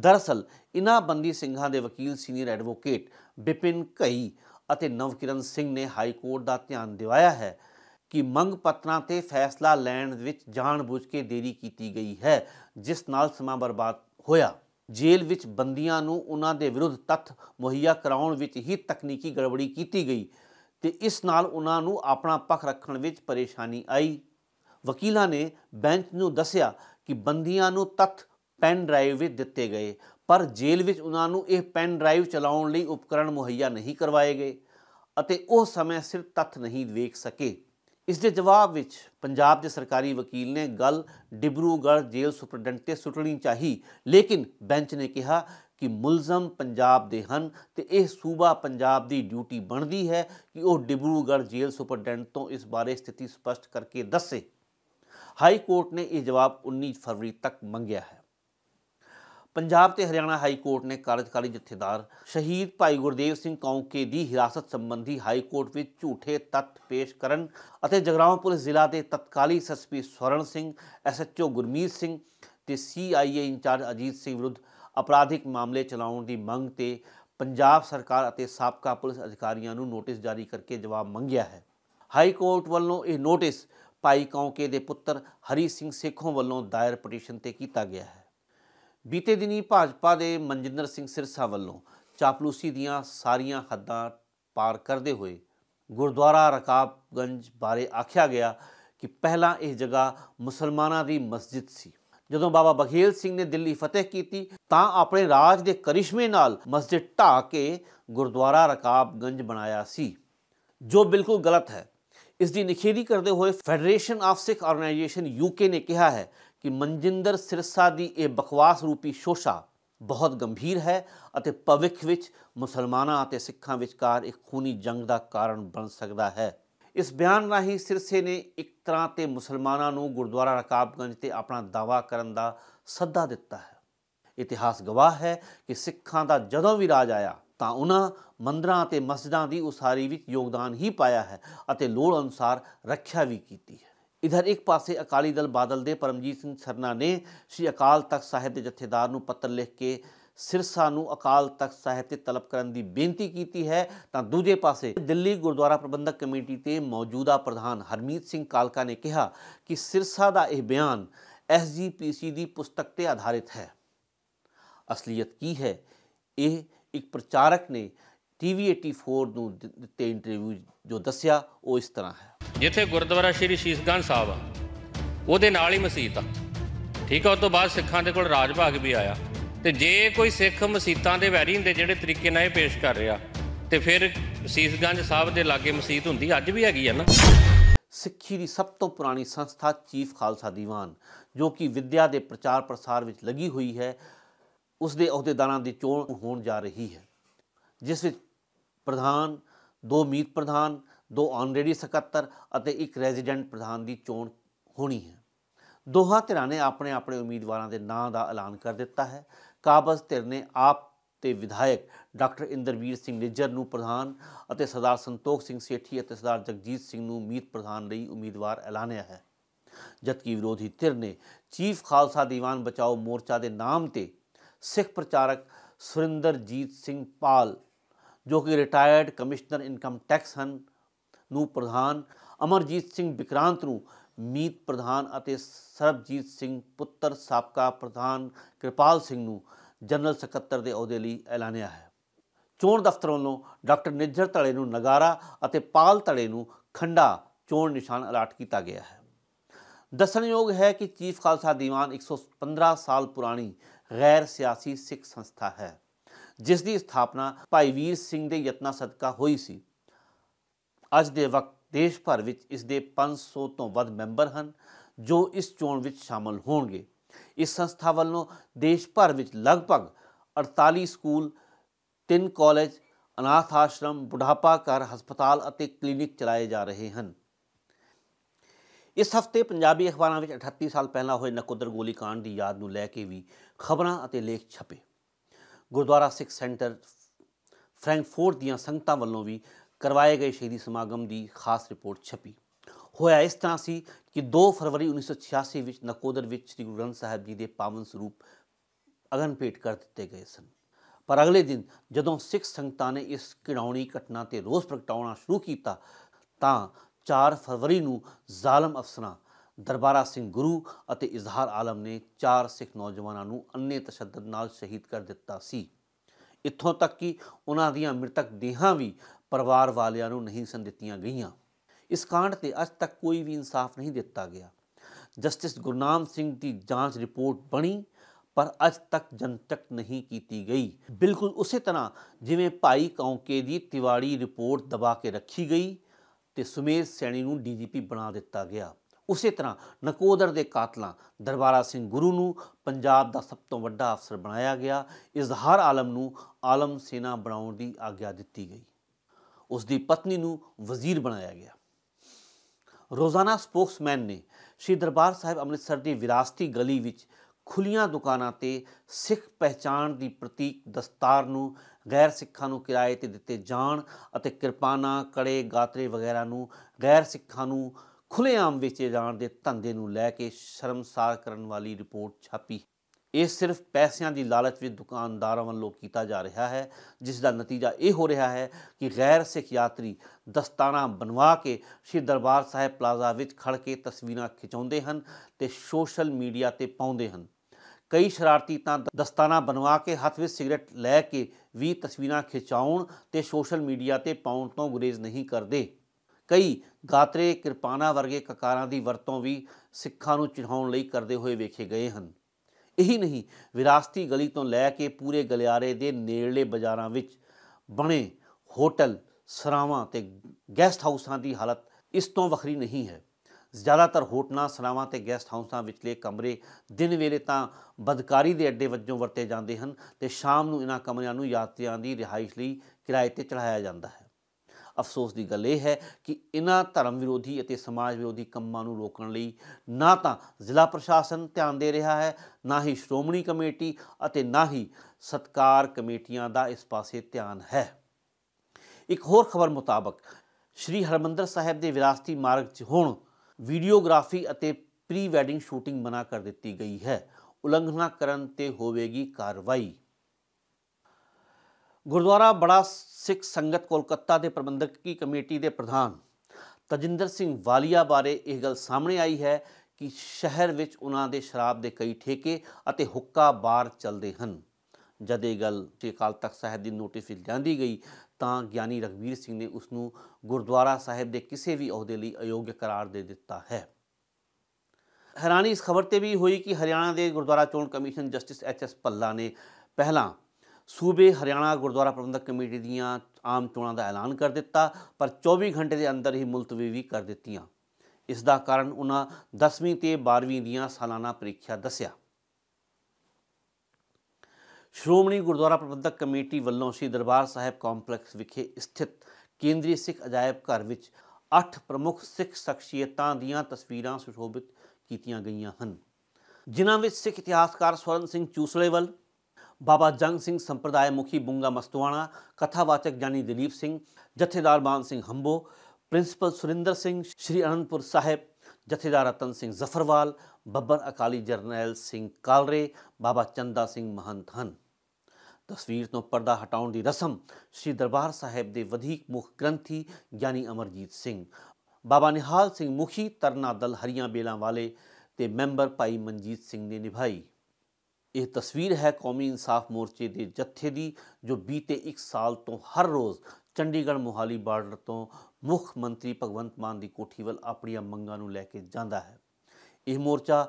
ਦਰਸਲ ਇਨਾ ਬੰਦੀ ਸਿੰਘਾਂ ਦੇ ਵਕੀਲ ਸੀਨੀਅਰ ਐਡਵੋਕੇਟ ਬਿਪਿਨ ਕਈ ਅਤੇ ਨਵਕਿਰਨ ਸਿੰਘ ਨੇ ਹਾਈ ਕੋਰਟ ਦਾ ਧਿਆਨ ਦਿਵਾਇਆ ਹੈ ਕਿ ਮੰਗ ਪੱਤਰਾਂ ਤੇ ਫੈਸਲਾ ਲੈਣ ਵਿੱਚ ਜਾਣਬੁੱਝ ਕੇ ਦੇਰੀ ਕੀਤੀ ਗਈ ਹੈ ਜਿਸ ਨਾਲ ਸਮਾਂ ਬਰਬਾਦ ਹੋਇਆ ਜੇਲ੍ਹ ਵਿੱਚ ਬੰਦੀਆਂ ਨੂੰ ਉਹਨਾਂ ਦੇ ਵਿਰੁੱਧ ਤੱਥ ਮੁਹੱਈਆ ਕਰਾਉਣ ਵਿੱਚ ਹੀ ਤਕਨੀਕੀ ਗੜਬੜੀ ਕੀਤੀ ਗਈ ਤੇ ਇਸ ਨਾਲ ਉਹਨਾਂ ਨੂੰ ਆਪਣਾ ਪੱਖ ਰੱਖਣ ਵਿੱਚ ਪਰੇਸ਼ਾਨੀ ਆਈ ਵਕੀਲਾਂ ਨੇ ਬੈਂਚ ਨੂੰ ਦੱਸਿਆ ਕਿ ਬੰਦੀਆਂ ਨੂੰ ਤੱਥ ਪੈਨ ਡਰਾਈਵ ਵਿੱਚ ਦਿੱਤੇ ਗਏ ਪਰ ਜੇਲ੍ਹ ਵਿੱਚ ਉਹਨਾਂ ਨੂੰ ਇਹ ਪੈਨ ਡਰਾਈਵ ਚਲਾਉਣ ਲਈ ਉਪਕਰਣ ਮੁਹੱਈਆ ਨਹੀਂ ਕਰਵਾਏ ਗਏ ਅਤੇ ਉਹ ਸਮੇਂ ਸਿਰ ਤੱਥ ਨਹੀਂ ਵੇਖ ਸਕੇ ਇਸ ਦੇ ਜਵਾਬ ਵਿੱਚ ਪੰਜਾਬ ਦੇ ਸਰਕਾਰੀ ਵਕੀਲ ਨੇ ਗੱਲ ਡਿਬਰੂਗੜ੍ਹ ਜੇਲ੍ਹ ਸੁਪਰਡੈਂਟ ਤੇ ਸੁਟਣੀ ਚਾਹੀ ਲੇਕਿਨ ਬੈਂਚ ਨੇ ਕਿਹਾ ਕਿ ਮੁਲਜ਼ਮ ਪੰਜਾਬ ਦੇ ਹਨ ਤੇ ਇਹ ਸੂਬਾ ਪੰਜਾਬ ਦੀ ਡਿਊਟੀ ਬਣਦੀ ਹੈ ਕਿ ਉਹ ਡਿਬਰੂਗੜ੍ਹ ਜੇਲ੍ਹ ਸੁਪਰਡੈਂਟ ਤੋਂ ਇਸ ਬਾਰੇ ਸਥਿਤੀ ਸਪਸ਼ਟ ਕਰਕੇ ਦੱਸੇ ਹਾਈ ਕੋਰਟ ਨੇ ਇਹ ਜਵਾਬ 19 ਫਰਵਰੀ ਤੱਕ ਮੰਗਿਆ ਹੈ ਪੰਜਾਬ ਤੇ ਹਰਿਆਣਾ ਹਾਈ ਕੋਰਟ ਨੇ ਕਾਰਜਕਾਰੀ ਜਥੇਦਾਰ ਸ਼ਹੀਦ ਭਾਈ ਗੁਰਦੇਵ ਸਿੰਘ ਕੌਂਕੇ ਦੀ ਹਿਰਾਸਤ ਸੰਬੰਧੀ ਹਾਈ ਕੋਰਟ ਵਿੱਚ ਝੂਠੇ ਤੱਥ ਪੇਸ਼ ਕਰਨ ਅਤੇ ਜਗਰਾਉਂ ਪੁਲਿਸ ਜ਼ਿਲ੍ਹਾ ਦੇ ਤਤਕਾਲੀ ਐਸਐਸਪੀ ਸਵਰਨ ਸਿੰਘ ਐਸਐਚਓ ਗੁਰਮੀਤ ਸਿੰਘ ਤੇ ਸੀਆਈਏ ਇੰਚਾਰਜ ਅਜੀਤ ਸਿੰਘ ਵਿਰੁੱਧ ਅਪਰਾਧਿਕ ਮਾਮਲੇ ਚਲਾਉਣ ਦੀ ਮੰਗ ਤੇ ਪੰਜਾਬ ਸਰਕਾਰ ਅਤੇ ਸਾਬਕਾ ਪੁਲਿਸ ਅਧਿਕਾਰੀਆਂ ਨੂੰ ਨੋਟਿਸ ਜਾਰੀ ਕਰਕੇ ਜਵਾਬ ਮੰਗਿਆ ਹੈ ਹਾਈ ਕੋਰਟ ਵੱਲੋਂ ਇਹ ਨੋਟਿਸ ਭਾਈ ਕੌਂਕੇ ਦੇ ਪੁੱਤਰ ਹਰੀ ਸਿੰਘ ਸੇਖੋਂ ਵੱਲੋਂ ਦਾਇਰ ਪਟੀਸ਼ਨ ਤੇ ਕੀਤਾ ਗਿਆ ਹੈ ਬੀਤੇ ਦਿਨੀ ਭਾਜਪਾ ਦੇ ਮਨਜਿੰਦਰ ਸਿੰਘ ਸਿਰਸਾ ਵੱਲੋਂ ਚਾਪਲੂਸੀ ਦੀਆਂ ਸਾਰੀਆਂ ਹੱਦਾਂ ਪਾਰ ਕਰਦੇ ਹੋਏ ਗੁਰਦੁਆਰਾ ਰਕਾਬਗੰਜ ਬਾਰੇ ਆਖਿਆ ਗਿਆ ਕਿ ਪਹਿਲਾਂ ਇਹ ਜਗ੍ਹਾ ਮੁਸਲਮਾਨਾਂ ਦੀ ਮਸਜਿਦ ਸੀ ਜਦੋਂ ਬਾਬਾ ਬਖੇਲ ਸਿੰਘ ਨੇ ਦਿੱਲੀ ਫਤਿਹ ਕੀਤੀ ਤਾਂ ਆਪਣੇ ਰਾਜ ਦੇ ਕਰਿਸ਼ਮੇ ਨਾਲ ਮਸਜਿਦ ਢਾ ਕੇ ਗੁਰਦੁਆਰਾ ਰਕਾਬਗੰਜ ਬਣਾਇਆ ਸੀ ਜੋ ਬਿਲਕੁਲ ਗਲਤ ਹੈ ਇਸ ਦੀ ਨਿਖੇਧੀ ਕਰਦੇ ਹੋਏ federation of Sikh organisation UK ਨੇ ਕਿਹਾ ਹੈ ਕਿ ਮਨਜਿੰਦਰ ਸਿਰਸਾ ਦੀ ਇਹ ਬਕਵਾਸ ਰੂਪੀ ਸ਼ੋਸ਼ਾ ਬਹੁਤ ਗੰਭੀਰ ਹੈ ਅਤੇ ਭਵਿੱਖ ਵਿੱਚ ਮੁਸਲਮਾਨਾਂ ਅਤੇ ਸਿੱਖਾਂ ਵਿਚਕਾਰ ਇੱਕ ਖੂਨੀ ਜੰਗ ਦਾ ਕਾਰਨ ਬਣ ਸਕਦਾ ਹੈ ਇਸ ਬਿਆਨ ਰਾਹੀਂ ਸਿਰਸੇ ਨੇ ਇੱਕ ਤਰ੍ਹਾਂ ਤੇ ਮੁਸਲਮਾਨਾਂ ਨੂੰ ਗੁਰਦੁਆਰਾ ਰਕਾਬਗੰਜ ਤੇ ਆਪਣਾ ਦਾਵਾ ਕਰਨ ਦਾ ਸੱਦਾ ਦਿੱਤਾ ਹੈ ਇਤਿਹਾਸ ਗਵਾਹ ਹੈ ਕਿ ਸਿੱਖਾਂ ਦਾ ਜਦੋਂ ਵੀ ਰਾਜ ਆਇਆ ਤਾਂ ਉਹਨਾਂ ਮੰਦਰਾਂ ਤੇ ਮਸਜਿਦਾਂ ਦੀ ਉਸਾਰੀ ਵਿੱਚ ਯੋਗਦਾਨ ਹੀ ਪਾਇਆ ਹੈ ਅਤੇ ਲੋੜ ਅਨੁਸਾਰ ਰੱਖਿਆ ਵੀ ਕੀਤੀ ਹੈ ਇਧਰ ਇੱਕ ਪਾਸੇ ਅਕਾਲੀ ਦਲ ਬਾਦਲ ਦੇ ਪਰਮਜੀਤ ਸਿੰਘ ਸਰਨਾ ਨੇ ਸ੍ਰੀ ਅਕਾਲ ਤਖਤ ਸਾਹਿਬ ਦੇ ਜਥੇਦਾਰ ਨੂੰ ਪੱਤਰ ਲਿਖ ਕੇ ਸਿਰਸਾ ਨੂੰ ਅਕਾਲ ਤਖਤ ਸਾਹਿਬ ਤੇ ਤਲਬ ਕਰਨ ਦੀ ਬੇਨਤੀ ਕੀਤੀ ਹੈ ਤਾਂ ਦੂਜੇ ਪਾਸੇ ਦਿੱਲੀ ਗੁਰਦੁਆਰਾ ਪ੍ਰਬੰਧਕ ਕਮੇਟੀ ਤੇ ਮੌਜੂਦਾ ਪ੍ਰਧਾਨ ਹਰਮੀਤ ਸਿੰਘ ਕਾਲਕਾ ਨੇ ਕਿਹਾ ਕਿ ਸਿਰਸਾ ਦਾ ਇਹ ਬਿਆਨ ਐਸਜੀਪੀਸੀ ਦੀ ਪੁਸਤਕ ਤੇ ਆਧਾਰਿਤ ਹੈ ਅਸਲੀਅਤ ਕੀ ਹੈ ਇਹ ਇੱਕ ਪ੍ਰਚਾਰਕ ਨੇ ਟੀਵੀ 84 ਨੂੰ ਦਿੱਤੇ ਇੰਟਰਵਿਊ ਜੋ ਦੱਸਿਆ ਉਹ ਇਸ ਤਰ੍ਹਾਂ ਹੈ ਜਿੱਥੇ ਗੁਰਦੁਆਰਾ ਸ਼੍ਰੀ ਸ਼ੀਸ਼ਗੰਜ ਸਾਹਿਬ ਆ ਉਹਦੇ ਨਾਲ ਹੀ ਮਸੀਤ ਆ ਠੀਕ ਆ ਉਸ ਤੋਂ ਬਾਅਦ ਸਿੱਖਾਂ ਦੇ ਕੋਲ ਰਾਜ ਭਾਗ ਵੀ ਆਇਆ ਤੇ ਜੇ ਕੋਈ ਸਿੱਖ ਮਸੀਤਾਂ ਦੇ ਵੈਰੀ ਹੁੰਦੇ ਜਿਹੜੇ ਤਰੀਕੇ ਨਾਲ ਇਹ ਪੇਸ਼ ਕਰ ਰਿਹਾ ਤੇ ਫਿਰ ਸੀਸਗੰਜ ਸਾਹਿਬ ਦੇ ਲਾਗੇ ਮਸੀਤ ਹੁੰਦੀ ਅੱਜ ਵੀ ਹੈਗੀ ਆ ਨਾ ਸਿੱਖੀ ਦੀ ਸਭ ਤੋਂ ਪੁਰਾਣੀ ਸੰਸਥਾ ਚੀਫ ਖਾਲਸਾ ਦੀਵਾਨ ਜੋ ਕਿ ਵਿਦਿਆ ਦੇ ਪ੍ਰਚਾਰ ਪ੍ਰਸਾਰ ਵਿੱਚ ਲੱਗੀ ਹੋਈ ਹੈ ਉਸ ਦੇ ਅਹੁਦੇਦਾਰਾਂ ਦੀ ਚੋਣ ਹੋਣ ਜਾ ਰਹੀ ਹੈ ਜਿਸ ਵਿੱਚ ਪ੍ਰਧਾਨ ਦੋ ਮੀਤ ਪ੍ਰਧਾਨ ਦੋ ਆਨਰੇਰੀ ਸਕੱਤਰ ਅਤੇ ਇੱਕ ਰੈਜ਼ੀਡੈਂਟ ਪ੍ਰਧਾਨ ਦੀ ਚੋਣ ਹੋਣੀ ਹੈ ਦੋਹਾਂ ਧਿਰਾਂ ਨੇ ਆਪਣੇ ਆਪਣੇ ਉਮੀਦਵਾਰਾਂ ਦੇ ਨਾਂ ਦਾ ਐਲਾਨ ਕਰ ਦਿੱਤਾ ਹੈ ਕਾਬਜ਼ ਧਿਰ ਨੇ ਆਪ ਤੇ ਵਿਧਾਇਕ ਡਾਕਟਰ ਇੰਦਰਵੀਰ ਸਿੰਘ ਨਿੱਜਰ ਨੂੰ ਪ੍ਰਧਾਨ ਅਤੇ ਸਰਦਾਰ ਸੰਤੋਖ ਸਿੰਘ ਸੇਠੀ ਅਤੇ ਸਰਦਾਰ ਜਗਜੀਤ ਸਿੰਘ ਨੂੰ ਮੀਤ ਪ੍ਰਧਾਨ ਲਈ ਉਮੀਦਵਾਰ ਐਲਾਨਿਆ ਹੈ ਜਦਕਿ ਵਿਰੋਧੀ ਧਿਰ ਨੇ ਚੀਫ ਖਾਲਸਾ ਦੀਵਾਨ ਬਚਾਓ ਮੋਰਚਾ ਦੇ ਨਾਮ ਤੇ ਸਿੱਖ ਪ੍ਰਚਾਰਕ ਸੁਰਿੰਦਰਜੀਤ ਸਿੰਘ ਪਾਲ ਜੋ ਕਿ ਰਿਟਾਇਰਡ ਕਮਿਸ਼ਨਰ ਇਨਕਮ ਟੈਕਸ ਹਨ ਨੂੰ ਪ੍ਰਧਾਨ ਅਮਰਜੀਤ ਸਿੰਘ ਵਿਕਰਾਂਤ ਨੂੰ ਮੀਤ ਪ੍ਰਧਾਨ ਅਤੇ ਸਰਬਜੀਤ ਸਿੰਘ ਪੁੱਤਰ ਸਾਬਕਾ ਪ੍ਰਧਾਨ ਕਿਰਪਾਲ ਸਿੰਘ ਨੂੰ ਜਨਰਲ ਸਕੱਤਰ ਦੇ ਅਹੁਦੇ ਲਈ ਐਲਾਨਿਆ ਹੈ ਚੋਣ ਦਫ਼ਤਰ ਵੱਲੋਂ ਡਾਕਟਰ ਨਿੱਜਰ ਤਲੇ ਨੂੰ ਨਗਾਰਾ ਅਤੇ ਪਾਲ ਤਲੇ ਨੂੰ ਖੰਡਾ ਚੋਣ ਨਿਸ਼ਾਨ ਅਲਾਟ ਕੀਤਾ ਗਿਆ ਹੈ ਦੱਸਣਯੋਗ ਹੈ ਕਿ ਚੀਫ ਖਾਲਸਾ ਦੀਵਾਨ 115 ਸਾਲ ਪੁਰਾਣੀ ਗੈਰ ਸਿਆਸੀ ਸਿੱਖ ਸੰਸਥਾ ਹੈ ਜਿਸ ਦੀ ਸਥਾਪਨਾ ਭਾਈ ਵੀਰ ਸਿੰਘ ਦੇ ਯਤਨਾਂ ਸਦਕਾ ਹੋਈ ਸੀ ਅੱਜ ਦੇ ਵਕਤ ਦੇਸ਼ ਭਰ ਵਿੱਚ ਇਸ ਦੇ 500 ਤੋਂ ਵੱਧ ਮੈਂਬਰ ਹਨ ਜੋ ਇਸ ਚੋਣ ਵਿੱਚ ਸ਼ਾਮਲ ਹੋਣਗੇ ਇਸ ਸੰਸਥਾ ਵੱਲੋਂ ਦੇਸ਼ ਭਰ ਵਿੱਚ ਲਗਭਗ 48 ਸਕੂਲ 3 ਕਾਲਜ ਅਨਾਥ ਆਸ਼ਰਮ ਬੁਢਾਪਾ ਘਰ ਹਸਪਤਾਲ ਅਤੇ ਕਲੀਨਿਕ ਚਲਾਏ ਜਾ ਰਹੇ ਹਨ ਇਸ ਹਫਤੇ ਪੰਜਾਬੀ ਅਖਬਾਰਾਂ ਵਿੱਚ 38 ਸਾਲ ਪਹਿਲਾਂ ਹੋਏ ਨਕੋਦਰ ਗੋਲੀकांड ਦੀ ਯਾਦ ਨੂੰ ਲੈ ਕੇ ਵੀ ਖਬਰਾਂ ਅਤੇ ਲੇਖ ਛਪੇ ਗੁਰਦੁਆਰਾ ਸਿੱਖ ਸੈਂਟਰ ਫ੍ਰੈਂਕਫੋਰਟ ਦੀਆਂ ਸੰਗਤਾਂ ਵੱਲੋਂ ਵੀ ਕਰਵਾਏ ਗਏ ਸ਼ਹੀਦੀ ਸਮਾਗਮ ਦੀ ਖਾਸ ਰਿਪੋਰਟ ਛਪੀ ਹੋਇਆ ਇਸ ਤਰ੍ਹਾਂ ਸੀ ਕਿ 2 ਫਰਵਰੀ 1986 ਵਿੱਚ ਨਕੋਦਰ ਵਿੱਚ ਸ੍ਰੀ ਗੁਰੂ ਗ੍ਰੰਥ ਸਾਹਿਬ ਜੀ ਦੇ ਪਾਵਨ ਸਰੂਪ ਅਗਨਪੇਟ ਕਰ ਦਿੱਤੇ ਗਏ ਸਨ ਪਰ ਅਗਲੇ ਦਿਨ ਜਦੋਂ ਸਿੱਖ ਸੰਗਤਾਂ ਨੇ ਇਸ ਕਿਣਾਉਣੀ ਘਟਨਾ ਤੇ ਰੋਸ ਪ੍ਰਗਟਾਉਣਾ ਸ਼ੁਰੂ ਕੀਤਾ ਤਾਂ 4 ਫਰਵਰੀ ਨੂੰ ਜ਼ਾਲਮ ਅਫਸਰਾਂ ਦਰਬਾਰਾ ਸਿੰਘ ਗੁਰੂ ਅਤੇ ਇਜ਼ਹਾਰ ਆਲਮ ਨੇ ਚਾਰ ਸਿੱਖ ਨੌਜਵਾਨਾਂ ਨੂੰ ਅੰਨੇ ਤਸ਼ੱਦਦ ਨਾਲ ਸ਼ਹੀਦ ਕਰ ਦਿੱਤਾ ਸੀ ਇੱਥੋਂ ਤੱਕ ਕਿ ਉਹਨਾਂ ਦੀਆਂ ਮ੍ਰਿਤਕ ਦੇਹਾਂ ਵੀ ਪਰਿਵਾਰ ਵਾਲਿਆਂ ਨੂੰ ਨਹੀਂ ਸੰ ਦਿੱਤੀਆਂ ਗਈਆਂ ਇਸ ਕਾਂਡ ਤੇ ਅੱਜ ਤੱਕ ਕੋਈ ਵੀ ਇਨਸਾਫ ਨਹੀਂ ਦਿੱਤਾ ਗਿਆ ਜਸਟਿਸ ਗੁਰਨਾਮ ਸਿੰਘ ਦੀ ਜਾਂਚ ਰਿਪੋਰਟ ਬਣੀ ਪਰ ਅੱਜ ਤੱਕ ਜਨਤਕ ਨਹੀਂ ਕੀਤੀ ਗਈ ਬਿਲਕੁਲ ਉਸੇ ਤਰ੍ਹਾਂ ਜਿਵੇਂ ਭਾਈ ਕੌਂਕੇ ਦੀ ਤਿਵਾੜੀ ਰਿਪੋਰਟ ਦਬਾ ਕੇ ਰੱਖੀ ਗਈ ਤੇ ਸੁਮੇਸ਼ ਸੈਣੀ ਨੂੰ ਡੀਜੀਪੀ ਬਣਾ ਦਿੱਤਾ ਗਿਆ ਉਸੇ ਤਰ੍ਹਾਂ ਨਕੋਦਰ ਦੇ ਕਾਤਲਾਂ ਦਰਬਾਰਾ ਸਿੰਘ ਗੁਰੂ ਨੂੰ ਪੰਜਾਬ ਦਾ ਸਭ ਤੋਂ ਵੱਡਾ ਅਫਸਰ ਬਣਾਇਆ ਗਿਆ ਇਜ਼ਹਾਰ ਆਲਮ ਨੂੰ ਆਲਮ ਸੇਨਾ ਬਣਾਉਣ ਦੀ ਆਗਿਆ ਦਿੱਤੀ ਗਈ ਉਸ ਦੀ ਪਤਨੀ ਨੂੰ ਵਜ਼ੀਰ ਬਣਾਇਆ ਗਿਆ ਰੋਜ਼ਾਨਾ ਸਪੋਕਸਮੈਨ ਨੇ ਸ਼੍ਰੀ ਦਰਬਾਰ ਸਾਹਿਬ ਅੰਮ੍ਰਿਤਸਰ ਦੀ ਵਿਰਾਸਤੀ ਗਲੀ ਵਿੱਚ ਖੁੱਲੀਆਂ ਦੁਕਾਨਾਂ ਤੇ ਸਿੱਖ ਪਹਿਚਾਣ ਦੀ ਪ੍ਰਤੀਕ ਦਸਤਾਰ ਨੂੰ ਗੈਰ ਸਿੱਖਾਂ ਨੂੰ ਕਿਰਾਏ ਤੇ ਦਿੱਤੇ ਜਾਣ ਅਤੇ ਕਿਰਪਾਨਾਂ ਕੜੇ ਗਾਤਰੇ ਵਗੈਰਾ ਨੂੰ ਗੈਰ ਸਿੱਖਾਂ ਨੂੰ ਖੁੱਲੇਆਮ ਵੇਚੇ ਜਾਣ ਦੇ ਧੰਦੇ ਨੂੰ ਲੈ ਕੇ ਸ਼ਰਮਸਾਰ ਕਰਨ ਵਾਲੀ ਰਿਪੋਰਟ ਛਾਪੀ ਇਹ ਸਿਰਫ ਪੈਸਿਆਂ ਦੀ ਲਾਲਚ ਵਿੱਚ ਦੁਕਾਨਦਾਰਾਂ ਵੱਲੋਂ ਕੀਤਾ ਜਾ ਰਿਹਾ ਹੈ ਜਿਸ ਦਾ ਨਤੀਜਾ ਇਹ ਹੋ ਰਿਹਾ ਹੈ ਕਿ ਗੈਰ ਸਿੱਖ ਯਾਤਰੀ ਦਸਤਾਨਾ ਬਣਵਾ ਕੇ ਸ਼੍ਰੀ ਦਰਬਾਰ ਸਾਹਿਬ ਪਲਾਜ਼ਾ ਵਿੱਚ ਖੜ ਕੇ ਤਸਵੀਰਾਂ ਖਿਚਾਉਂਦੇ ਹਨ ਤੇ ਸੋਸ਼ਲ ਮੀਡੀਆ ਤੇ ਪਾਉਂਦੇ ਹਨ ਕਈ ਸ਼ਰਾਰਤੀ ਤਾਂ ਦਸਤਾਨਾ ਬਣਵਾ ਕੇ ਹੱਥ ਵਿੱਚ ਸਿਗਰਟ ਲੈ ਕੇ ਵੀ ਤਸਵੀਰਾਂ ਖਿਚਾਉਣ ਤੇ ਸੋਸ਼ਲ ਮੀਡੀਆ ਤੇ ਪਾਉਣ ਤੋਂ ਗੁਰੇਜ਼ ਨਹੀਂ ਕਰਦੇ ਕਈ ਗਾਤਰੇ ਕਿਰਪਾਨਾ ਵਰਗੇ ਕਕਾਰਾਂ ਦੀ ਵਰਤੋਂ ਵੀ ਸਿੱਖਾਂ ਨੂੰ ਚਿੜਾਉਣ ਲਈ ਕਰਦੇ ਹੋਏ ਵੇਖੇ ਗਏ ਹਨ ਇਹੀ ਨਹੀਂ ਵਿਰਾਸਤੀ ਗਲੀ ਤੋਂ ਲੈ ਕੇ ਪੂਰੇ ਗਲਿਆਰੇ ਦੇ ਨੇੜਲੇ ਬਾਜ਼ਾਰਾਂ ਵਿੱਚ ਬਣੇ ਹੋਟਲ ਸਰਾਵਾਂ ਤੇ ਗੈਸਟ ਹਾਊਸਾਂ ਦੀ ਹਾਲਤ ਇਸ ਤੋਂ ਵੱਖਰੀ ਨਹੀਂ ਹੈ ਜ਼ਿਆਦਾਤਰ ਹੋਟਲਾਂ ਸਰਾਵਾਂ ਤੇ ਗੈਸਟ ਹਾਊਸਾਂ ਵਿੱਚਲੇ ਕਮਰੇ ਦਿਨ ਵੇਲੇ ਤਾਂ ਬਦਕਾਰੀ ਦੇ ਅੱਡੇ ਵੱਜੋਂ ਵਰਤੇ ਜਾਂਦੇ ਹਨ ਤੇ ਸ਼ਾਮ ਨੂੰ ਇਹਨਾਂ ਕਮਰਿਆਂ ਨੂੰ ਯਾਤਰੀਆਂ ਦੀ ਰਿਹਾਇਸ਼ ਲਈ ਕਿਰਾਏ ਤੇ ਚੜਾਇਆ ਜਾਂਦਾ ਹੈ ਅਫਸੋਸ ਦੀ ਗੱਲ ਇਹ ਹੈ ਕਿ ਇਹਨਾਂ ਧਰਮ ਵਿਰੋਧੀ ਅਤੇ ਸਮਾਜ ਵਿਰੋਧੀ ਕੰਮਾਂ ਨੂੰ ਰੋਕਣ ਲਈ ਨਾ ਤਾਂ ਜ਼ਿਲ੍ਹਾ ਪ੍ਰਸ਼ਾਸਨ ਧਿਆਨ ਦੇ ਰਿਹਾ ਹੈ ਨਾ ਹੀ ਸ਼੍ਰੋਮਣੀ ਕਮੇਟੀ ਅਤੇ ਨਾ ਹੀ ਸਤਕਾਰ ਕਮੇਟੀਆਂ ਦਾ ਇਸ ਪਾਸੇ ਧਿਆਨ ਹੈ ਇੱਕ ਹੋਰ ਖਬਰ ਮੁਤਾਬਕ ਸ਼੍ਰੀ ਹਰਮੰਦਰ ਸਾਹਿਬ ਦੇ ਵਿਰਾਸਤੀ ਮਾਰਗ 'ਚ ਹੁਣ ਵੀਡੀਓਗ੍ਰਾਫੀ ਅਤੇ ਪ੍ਰੀ ਵੈਡਿੰਗ ਸ਼ੂਟਿੰਗ ਮਨਾ ਕਰ ਦਿੱਤੀ ਗਈ ਹੈ ਉਲੰਘਣਾ ਕਰਨ ਤੇ ਹੋਵੇਗੀ ਕਾਰਵਾਈ ਗੁਰਦੁਆਰਾ ਬੜਾ ਸਿੱਖ ਸੰਗਤ ਕੋਲਕਾਤਾ ਦੇ ਪ੍ਰਬੰਧਕੀ ਕਮੇਟੀ ਦੇ ਪ੍ਰਧਾਨ ਤਜਿੰਦਰ ਸਿੰਘ ਵਾਲੀਆ ਬਾਰੇ ਇਹ ਗੱਲ ਸਾਹਮਣੇ ਆਈ ਹੈ ਕਿ ਸ਼ਹਿਰ ਵਿੱਚ ਉਹਨਾਂ ਦੇ ਸ਼ਰਾਬ ਦੇ ਕਈ ਠੇਕੇ ਅਤੇ ਹੁੱਕਾ ਬਾਰ ਚੱਲਦੇ ਹਨ ਜਦ ਇਹ ਗੱਲ ਅਕਾਲ ਤਖਤ ਸਾਹਿਬ ਦੀ ਨੋਟਿਸ ਜਾਂਦੀ ਗਈ ਤਾਂ ਗਿਆਨੀ ਰਗਵੀਰ ਸਿੰਘ ਨੇ ਉਸ ਨੂੰ ਗੁਰਦੁਆਰਾ ਸਾਹਿਬ ਦੇ ਕਿਸੇ ਵੀ ਅਹੁਦੇ ਲਈ ਅਯੋਗ ਕਰਾਰ ਦੇ ਦਿੱਤਾ ਹੈ ਹੈਰਾਨੀ ਇਸ ਖਬਰ ਤੇ ਵੀ ਹੋਈ ਕਿ ਹਰਿਆਣਾ ਦੇ ਗੁਰਦੁਆਰਾ ਚੋਣ ਕਮਿਸ਼ਨ ਜਸਟਿਸ ਐਚ ਐਸ ਪੱਲਾ ਨੇ ਪਹਿਲਾਂ ਸੂਬੇ ਹਰਿਆਣਾ ਗੁਰਦੁਆਰਾ ਪ੍ਰਬੰਧਕ ਕਮੇਟੀ ਦੀਆਂ ਆਮ ਚੋਣਾਂ ਦਾ ਐਲਾਨ ਕਰ ਦਿੱਤਾ ਪਰ 24 ਘੰਟੇ ਦੇ ਅੰਦਰ ਹੀ ਮੁਲਤਵੀ ਵੀ ਕਰ ਦਿੱਤੀਆਂ ਇਸ ਦਾ ਕਾਰਨ ਉਹਨਾਂ 10ਵੀਂ ਤੇ 12ਵੀਂ ਦੀਆਂ ਸਾਲਾਨਾ ਪ੍ਰੀਖਿਆ ਦੱਸਿਆ ਸ਼੍ਰੋਮਣੀ ਗੁਰਦੁਆਰਾ ਪ੍ਰਬੰਧਕ ਕਮੇਟੀ ਵੱਲੋਂ ਸ੍ਰੀ ਦਰਬਾਰ ਸਾਹਿਬ ਕੰਪਲੈਕਸ ਵਿਖੇ ਸਥਿਤ ਕੇਂਦਰੀ ਸਿੱਖ ਅਜਾਇਬ ਘਰ ਵਿੱਚ 8 ਪ੍ਰਮੁੱਖ ਸਿੱਖ ਸ਼ਖਸੀਅਤਾਂ ਦੀਆਂ ਤਸਵੀਰਾਂ ਸੁਸ਼ੋਭਿਤ ਕੀਤੀਆਂ ਗਈਆਂ ਹਨ ਜਿਨ੍ਹਾਂ ਵਿੱਚ ਸਿੱਖ ਇਤਿਹਾਸਕਾਰ ਸਵਰਨ ਸਿੰਘ ਚੂਸਲੇਵਲ ਬਾਬਾ ਜੰਗ ਸਿੰਘ ਸੰਪਰਦਾਇ ਮੁਖੀ ਬੁੰਗਾ ਮਸਤਵਾਣਾ ਕਥਾਵਾਚਕ ਜਾਨੀ ਦਲੀਪ ਸਿੰਘ ਜਥੇਦਾਰ ਬਾਨ ਸਿੰਘ ਹੰਬੋ ਪ੍ਰਿੰਸੀਪਲ ਸੁਰਿੰਦਰ ਸਿੰਘ ਸ਼੍ਰੀ ਅਨੰਦਪੁਰ ਸਾਹਿਬ ਜਥੇਦਾਰ ਰਤਨ ਸਿੰਘ ਜ਼ਫਰਵਾਲ ਬੱਬਰ ਅਕਾਲੀ ਜਰਨੈਲ ਸਿੰਘ ਕਾਲਰੇ ਬਾਬਾ ਚੰਦਾ ਸਿੰਘ ਮਹੰਤ ਹਨ ਤਸਵੀਰ ਤੋਂ ਪਰਦਾ ਹਟਾਉਣ ਦੀ ਰਸਮ ਸ੍ਰੀ ਦਰਬਾਰ ਸਾਹਿਬ ਦੇ ਵਧੇਕ ਮੁਖ ਗ੍ਰੰਥੀ ਗਿਆਨੀ ਅਮਰਜੀਤ ਸਿੰਘ ਬਾਬਾ ਨਿਹਾਲ ਸਿੰਘ ਮੁਖੀ ਤਰਨਾਦਲ ਹਰੀਆਂ ਬੇਲਾਂ ਵਾਲੇ ਤੇ ਮੈਂਬਰ ਭਾਈ ਮਨਜੀਤ ਸਿੰਘ ਨੇ ਨਿਭਾਈ ਇਹ ਤਸਵੀਰ ਹੈ ਕੌਮੀ ਇਨਸਾਫ ਮੋਰਚੇ ਦੇ ਜੱਥੇ ਦੀ ਜੋ ਬੀਤੇ 1 ਸਾਲ ਤੋਂ ਹਰ ਰੋਜ਼ ਚੰਡੀਗੜ੍ਹ ਮੁਹਾਲੀ ਬਾਰਡਰ ਤੋਂ ਮੁੱਖ ਮੰਤਰੀ ਭਗਵੰਤ ਮਾਨ ਦੀ ਕੋਠੀ ਵੱਲ ਆਪਣੀਆਂ ਮੰਗਾਂ ਨੂੰ ਲੈ ਕੇ ਜਾਂਦਾ ਹੈ ਇਹ ਮੋਰਚਾ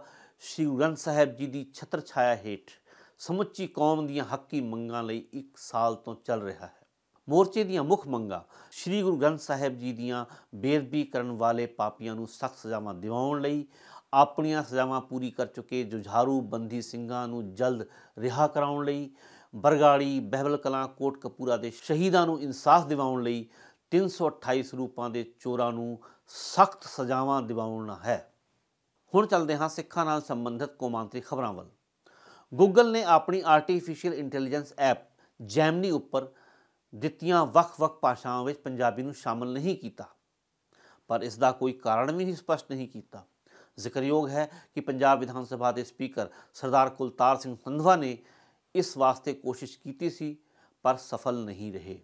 ਸ਼੍ਰੀ ਗ੍ਰੰਥ ਸਾਹਿਬ ਜੀ ਦੀ ਛਤਰ ਛਾਇਆ ਹੇਠ ਸਮੁੱਚੀ ਕੌਮ ਦੀਆਂ ਹੱਕੀ ਮੰਗਾਂ ਲਈ 1 ਸਾਲ ਤੋਂ ਚੱਲ ਰਿਹਾ ਹੈ ਮੋਰਚੇ ਦੀਆਂ ਮੁੱਖ ਮੰਗਾਂ ਸ਼੍ਰੀ ਗੁਰੂ ਗ੍ਰੰਥ ਸਾਹਿਬ ਜੀ ਦੀਆਂ ਬੇਦਬੀ ਕਰਨ ਵਾਲੇ ਪਾਪੀਆਂ ਨੂੰ ਸਖਤ ਸਜ਼ਾਵਾਂ ਦਿਵਾਉਣ ਲਈ ਆਪਣੀਆਂ ਸਜ਼ਾਵਾਂ ਪੂਰੀ ਕਰ ਚੁੱਕੇ ਜੁਝਾਰੂ ਬੰਦੀ ਸਿੰਘਾਂ ਨੂੰ ਜਲਦ ਰਿਹਾ ਕਰਾਉਣ ਲਈ ਬਰਗਾੜੀ ਬਹਿਬਲ ਕਲਾਂ ਕੋਟ ਕਪੂਰਾ ਦੇ ਸ਼ਹੀਦਾਂ ਨੂੰ ਇਨਸਾਫ ਦਿਵਾਉਣ ਲਈ 328 ਰੂਪਾਂ ਦੇ ਚੋਰਾਂ ਨੂੰ ਸਖਤ ਸਜ਼ਾਵਾਂ ਦਿਵਾਉਣਾ ਹੈ ਹੁਣ ਚੱਲਦੇ ਹਾਂ ਸਿੱਖਾਂ ਨਾਲ ਸੰਬੰਧਿਤ ਕੌਮਾਂਤਰੀ ਖਬਰਾਂ ਵੱਲ ਗੂਗਲ ਨੇ ਆਪਣੀ ਆਰਟੀਫੀਸ਼ੀਅਲ ਇੰਟੈਲੀਜੈਂਸ ਐਪ ਜੈਮਨੀ ਉੱਪਰ ਦਿੱਤੀਆਂ ਵੱਖ-ਵੱਖ ਭਾਸ਼ਾਵਾਂ ਵਿੱਚ ਪੰਜਾਬੀ ਨੂੰ ਸ਼ਾਮਲ ਨਹੀਂ ਕੀਤਾ ਪਰ ਇਸ ਦਾ ਕੋਈ ਕਾਰਨ ਵੀ ਨਹੀਂ ਸਪਸ਼ਟ ਨਹੀਂ ਕੀਤਾ ਜ਼ਿਕਰਯੋਗ ਹੈ ਕਿ ਪੰਜਾਬ ਵਿਧਾਨ ਸਭਾ ਦੇ ਸਪੀਕਰ ਸਰਦਾਰ ਕੁਲਤਾਰ ਸਿੰਘ ਸੰਧਵਾ ਨੇ ਇਸ ਵਾਸਤੇ ਕੋਸ਼ਿਸ਼ ਕੀਤੀ ਸੀ ਪਰ ਸਫਲ ਨਹੀਂ ਰਹੇ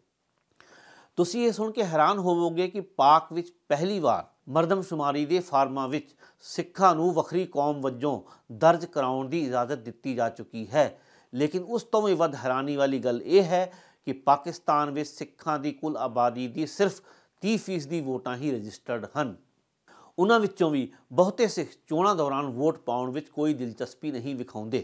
ਤੁਸੀਂ ਇਹ ਸੁਣ ਕੇ ਹੈਰਾਨ ਹੋਵੋਗੇ ਕਿ ਪਾਕ ਵਿੱਚ ਪਹਿਲੀ ਵਾਰ ਮਰਦਮ ਸ਼ੁਮਾਰੀ ਦੇ ਫਾਰਮਾਂ ਵਿੱਚ ਸਿੱਖਾਂ ਨੂੰ ਵੱਖਰੀ ਕੌਮ ਵਜੋਂ ਦਰਜ ਕਰਾਉਣ ਦੀ ਇਜਾਜ਼ਤ ਦਿੱਤੀ ਜਾ ਚੁੱਕੀ ਹੈ ਲੇਕਿਨ ਉਸ ਤੋਂ ਵੀ ਵੱਧ ਹੈਰਾਨੀ ਵਾਲੀ ਗੱਲ ਇਹ ਹੈ ਕਿ ਪਾਕਿਸਤਾਨ ਵਿੱਚ ਸਿੱਖਾਂ ਦੀ ਕੁੱਲ ਆਬਾਦੀ ਦੀ ਸਿਰਫ 30% ਵੋਟਾਂ ਹੀ ਰਜਿਸਟਰਡ ਹਨ ਉਹਨਾਂ ਵਿੱਚੋਂ ਵੀ ਬਹੁਤੇ ਸਿੱਖ ਚੋਣਾਂ ਦੌਰਾਨ ਵੋਟ ਪਾਉਣ ਵਿੱਚ ਕੋਈ ਦਿਲਚਸਪੀ ਨਹੀਂ ਵਿਖਾਉਂਦੇ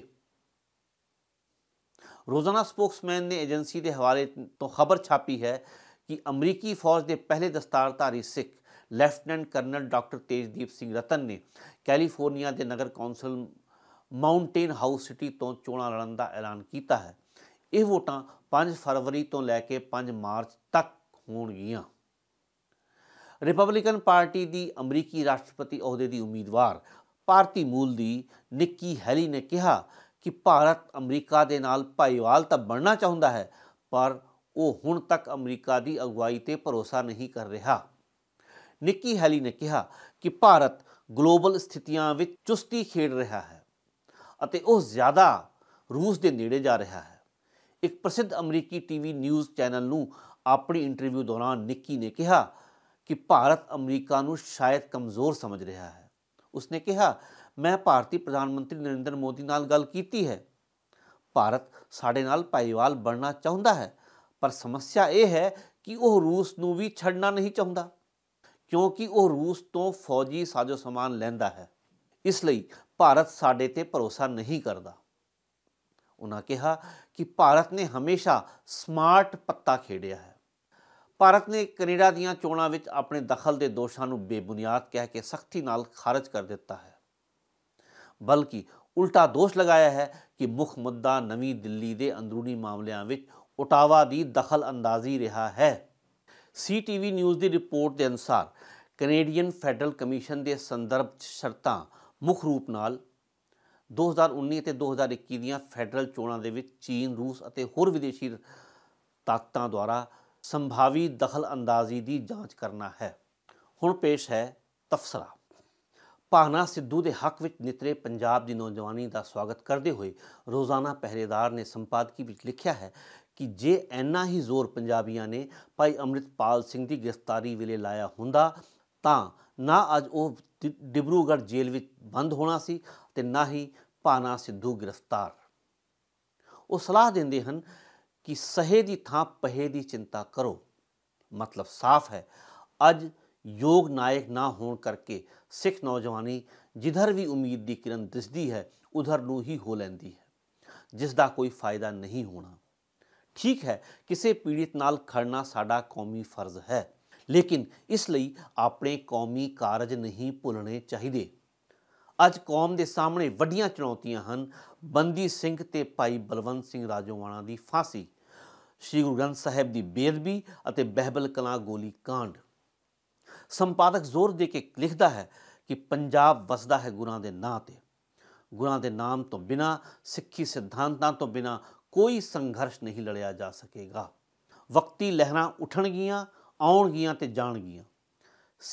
ਰੋਜ਼ਾਨਾ ਸਪੋਕਸਮੈਨ ਨੇ ਏਜੰਸੀ ਦੇ ਹਵਾਲੇ ਤੋਂ ਖਬਰ ਛਾਪੀ ਹੈ ਕਿ ਅਮਰੀਕੀ ਫੌਜ ਦੇ ਪਹਿਲੇ ਦਸਤਾਰਧਾਰੀ Sikh lieutenant colonel doctor Tejdeep Singh Ratan ਨੇ ਕੈਲੀਫੋਰਨੀਆ ਦੇ ਨਗਰ ਕੌਂਸਲ ਮਾਊਂਟੇਨ ਹਾਊਸ ਸਿਟੀ ਤੋਂ ਚੋਣਾਂ ਲੜਨ ਦਾ ਐਲਾਨ ਕੀਤਾ ਹੈ ਇਹ ਵੋਟਾਂ 5 ਫਰਵਰੀ ਤੋਂ ਲੈ ਕੇ 5 ਮਾਰਚ ਤੱਕ ਹੋਣਗੀਆਂ ਰਿਪਬਲਿਕਨ ਪਾਰਟੀ ਦੀ ਅਮਰੀਕੀ ਰਾਸ਼ਟਰਪਤੀ ਅਹੁਦੇ ਦੀ ਉਮੀਦਵਾਰ ਭਾਰਤੀ ਮੂਲ ਦੀ ਨਿੱਕੀ ਹੈਲੀ ਨੇ ਕਿਹਾ ਕਿ ਭਾਰਤ ਅਮਰੀਕਾ ਦੇ ਨਾਲ ਭਾਈਵਾਲ ਤਾਂ ਬਣਨਾ ਚਾਹੁੰਦਾ ਹੈ ਪਰ ਉਹ ਹੁਣ ਤੱਕ ਅਮਰੀਕਾ ਦੀ ਅਗਵਾਈ ਤੇ ਭਰੋਸਾ ਨਹੀਂ ਕਰ ਰਿਹਾ ਨਿੱਕੀ ਹੈਲੀ ਨੇ ਕਿਹਾ ਕਿ ਭਾਰਤ ਗਲੋਬਲ ਸਥਿਤੀਆਂ ਵਿੱਚ ਚੁਸਤੀ ਖੇਡ ਰਿਹਾ ਹੈ ਅਤੇ ਉਹ ਜ਼ਿਆਦਾ ਰੂਸ ਦੇ ਨੇੜੇ ਜਾ ਰਿਹਾ ਹੈ ਇੱਕ ਪ੍ਰਸਿੱਧ ਅਮਰੀਕੀ ਟੀਵੀ ਨਿਊਜ਼ ਚੈਨਲ ਨੂੰ ਆਪਣੀ ਇੰਟਰਵਿਊ ਦੌਰਾਨ ਨਿੱਕੀ ਨੇ ਕਿਹਾ ਕਿ ਭਾਰਤ ਅਮਰੀਕਾ ਨੂੰ ਸ਼ਾਇਦ ਕਮਜ਼ੋਰ ਸਮਝ ਰਿਹਾ ਹੈ ਉਸਨੇ ਕਿਹਾ ਮੈਂ ਭਾਰਤੀ ਪ੍ਰਧਾਨ ਮੰਤਰੀ ਨਰਿੰਦਰ ਮੋਦੀ ਨਾਲ ਗੱਲ ਕੀਤੀ ਹੈ ਭਾਰਤ ਸਾਡੇ ਨਾਲ ਭਾਈਵਾਲ ਬਣਨਾ ਚਾਹੁੰਦਾ ਹੈ ਪਰ ਸਮੱਸਿਆ ਇਹ ਹੈ ਕਿ ਉਹ ਰੂਸ ਨੂੰ ਵੀ ਛੱਡਣਾ ਨਹੀਂ ਚਾਹੁੰਦਾ ਕਿਉਂਕਿ ਉਹ ਰੂਸ ਤੋਂ ਫੌਜੀ ਸਾਜ਼ੋ ਸਮਾਨ ਲੈਂਦਾ ਹੈ ਇਸ ਲਈ ਭਾਰਤ ਸਾਡੇ ਤੇ ਭਰੋਸਾ ਨਹੀਂ ਕਰਦਾ ਉਹਨਾਂ ਕਿਹਾ ਕਿ ਭਾਰਤ ਨੇ ਹਮੇਸ਼ਾ ਸਮਾਰਟ ਪੱਤਾ ਖੇਡਿਆ ਹੈ ਭਾਰਤ ਨੇ ਕੈਨੇਡਾ ਦੀਆਂ ਚੋਣਾਂ ਵਿੱਚ ਆਪਣੇ ਦਖਲ ਦੇ ਦੋਸ਼ਾਂ ਨੂੰ ਬੇਬੁਨਿਆਦ ਕਹਿ ਕੇ ਸਖਤੀ ਨਾਲ ਖਾਰਜ ਕਰ ਦਿੱਤਾ ਹੈ ਬਲਕਿ ਉਲਟਾ ਦੋਸ਼ ਲਗਾਇਆ ਹੈ ਕਿ ਮੁੱਖ ਮੁੱਦਾ ਨਵੀਂ ਦਿੱਲੀ ਦੇ ਅੰਦਰੂਨੀ ਮਾਮਲਿਆਂ ਵਿੱਚ ਓਟਾਵਾ ਦੀ ਦਖਲ ਅੰਦਾਜ਼ੀ ਰਿਹਾ ਹੈ ਸੀਟੀਵੀ ਨਿਊਜ਼ ਦੀ ਰਿਪੋਰਟ ਦੇ ਅਨੁਸਾਰ ਕੈਨੇਡੀਅਨ ਫੈਡਰਲ ਕਮਿਸ਼ਨ ਦੇ ਸੰਦਰਭ ਸ਼ਰਤਾਂ ਮੁੱਖ ਰੂਪ ਨਾਲ 2019 ਅਤੇ 2021 ਦੀਆਂ ਫੈਡਰਲ ਚੋਣਾਂ ਦੇ ਵਿੱਚ ਚੀਨ ਰੂਸ ਅਤੇ ਹੋਰ ਵਿਦੇਸ਼ੀ ਤਾਕਤਾਂ ਦੁਆਰਾ ਸੰਭਾਵੀ ਦਖਲ ਅੰਦਾਜ਼ੀ ਦੀ ਜਾਂਚ ਕਰਨਾ ਹੈ ਹੁਣ ਪੇਸ਼ ਹੈ ਤਫਸਰਾ ਪਾਣਾ ਸਿੱਧੂ ਦੇ ਹੱਕ ਵਿੱਚ ਨਿਤਰੇ ਪੰਜਾਬ ਦੀ ਨੌਜਵਾਨੀ ਦਾ ਸਵਾਗਤ ਕਰਦੇ ਹੋਏ ਰੋਜ਼ਾਨਾ ਪਹਿਰੇਦਾਰ ਨੇ ਸੰਪਾਦਕੀ ਵਿੱਚ ਲਿਖਿਆ ਹੈ ਕਿ ਜੇ ਐਨਾ ਹੀ ਜ਼ੋਰ ਪੰਜਾਬੀਆਂ ਨੇ ਭਾਈ ਅਮਰਿਤਪਾਲ ਸਿੰਘ ਦੀ ਗ੍ਰਿਫਤਾਰੀ ਵੇਲੇ ਲਾਇਆ ਹੁੰਦਾ ਤਾਂ ਨਾ ਅੱਜ ਉਹ ਡਿਬਰੂਗੜ੍ਹ ਜੇਲ੍ਹ ਵਿੱਚ ਬੰਦ ਹੋਣਾ ਸੀ ਤੇ ਨਾ ਹੀ ਪਾਣਾ ਸਿੱਧੂ ਗ੍ਰਿਫਤਾਰ ਉਹ ਸਲਾਹ ਦਿੰਦੇ ਹਨ ਕਿ ਸਹੇ ਦੀ ਥਾਂ ਪਹੇ ਦੀ ਚਿੰਤਾ ਕਰੋ ਮਤਲਬ ਸਾਫ਼ ਹੈ ਅੱਜ ਯੋਗ ਨਾਇਕ ਨਾ ਹੋਣ ਕਰਕੇ ਸਿੱਖ ਨੌਜਵਾਨੀ ਜਿੱਧਰ ਵੀ ਉਮੀਦ ਦੀ ਕਿਰਨ ਦਿਸਦੀ ਹੈ ਉਧਰ ਨੂੰ ਹੀ ਹੋ ਲੈਂਦੀ ਹੈ ਜਿਸ ਦਾ ਕੋਈ ਫਾਇਦਾ ਨਹੀਂ ਹੋਣਾ ਠੀਕ ਹੈ ਕਿਸੇ ਪੀੜਿਤ ਨਾਲ ਖੜਨਾ ਸਾਡਾ ਕੌਮੀ ਫਰਜ਼ ਹੈ ਲੇਕਿਨ ਇਸ ਲਈ ਆਪਣੇ ਕੌਮੀ ਕਾਰਜ ਨਹੀਂ ਭੁੱਲਣੇ ਚਾਹੀਦੇ ਅੱਜ ਕੌਮ ਦੇ ਸਾਹਮਣੇ ਵੱਡੀਆਂ ਚੁਣੌਤੀਆਂ ਹਨ ਬੰਦੀ ਸਿੰਘ ਤੇ ਭਾਈ ਬਲਵੰਤ ਸਿੰਘ ਰਾਜੋਵਾਲਾ ਦੀ ਫਾਂਸੀ ਸ੍ਰੀ ਗੁਰੂ ਗ੍ਰੰਥ ਸਾਹਿਬ ਦੀ ਬੇਦਬੀ ਅਤੇ ਬਹਿਬਲ ਕਲਾ ਗੋਲੀ ਕਾਂਡ ਸੰਪਾਦਕ ਜ਼ੋਰ ਦੇ ਕੇ ਲਿਖਦਾ ਹੈ ਕਿ ਪੰਜਾਬ ਵਸਦਾ ਹੈ ਗੁਰਾਂ ਦੇ ਨਾਂ ਤੇ ਗੁਰਾਂ ਦੇ ਨਾਮ ਤੋਂ ਬਿਨਾ ਸਿੱਖੀ ਸਿਧਾਂਤਾਂ ਤੋਂ ਬਿਨਾ ਕੋਈ ਸੰਘਰਸ਼ ਨਹੀਂ ਲੜਿਆ ਜਾ ਸਕੇਗਾ ਵਕਤੀ ਲਹਿਰਾਂ ਉਠਣਗੀਆਂ ਆਉਣਗੀਆਂ ਤੇ ਜਾਣਗੀਆਂ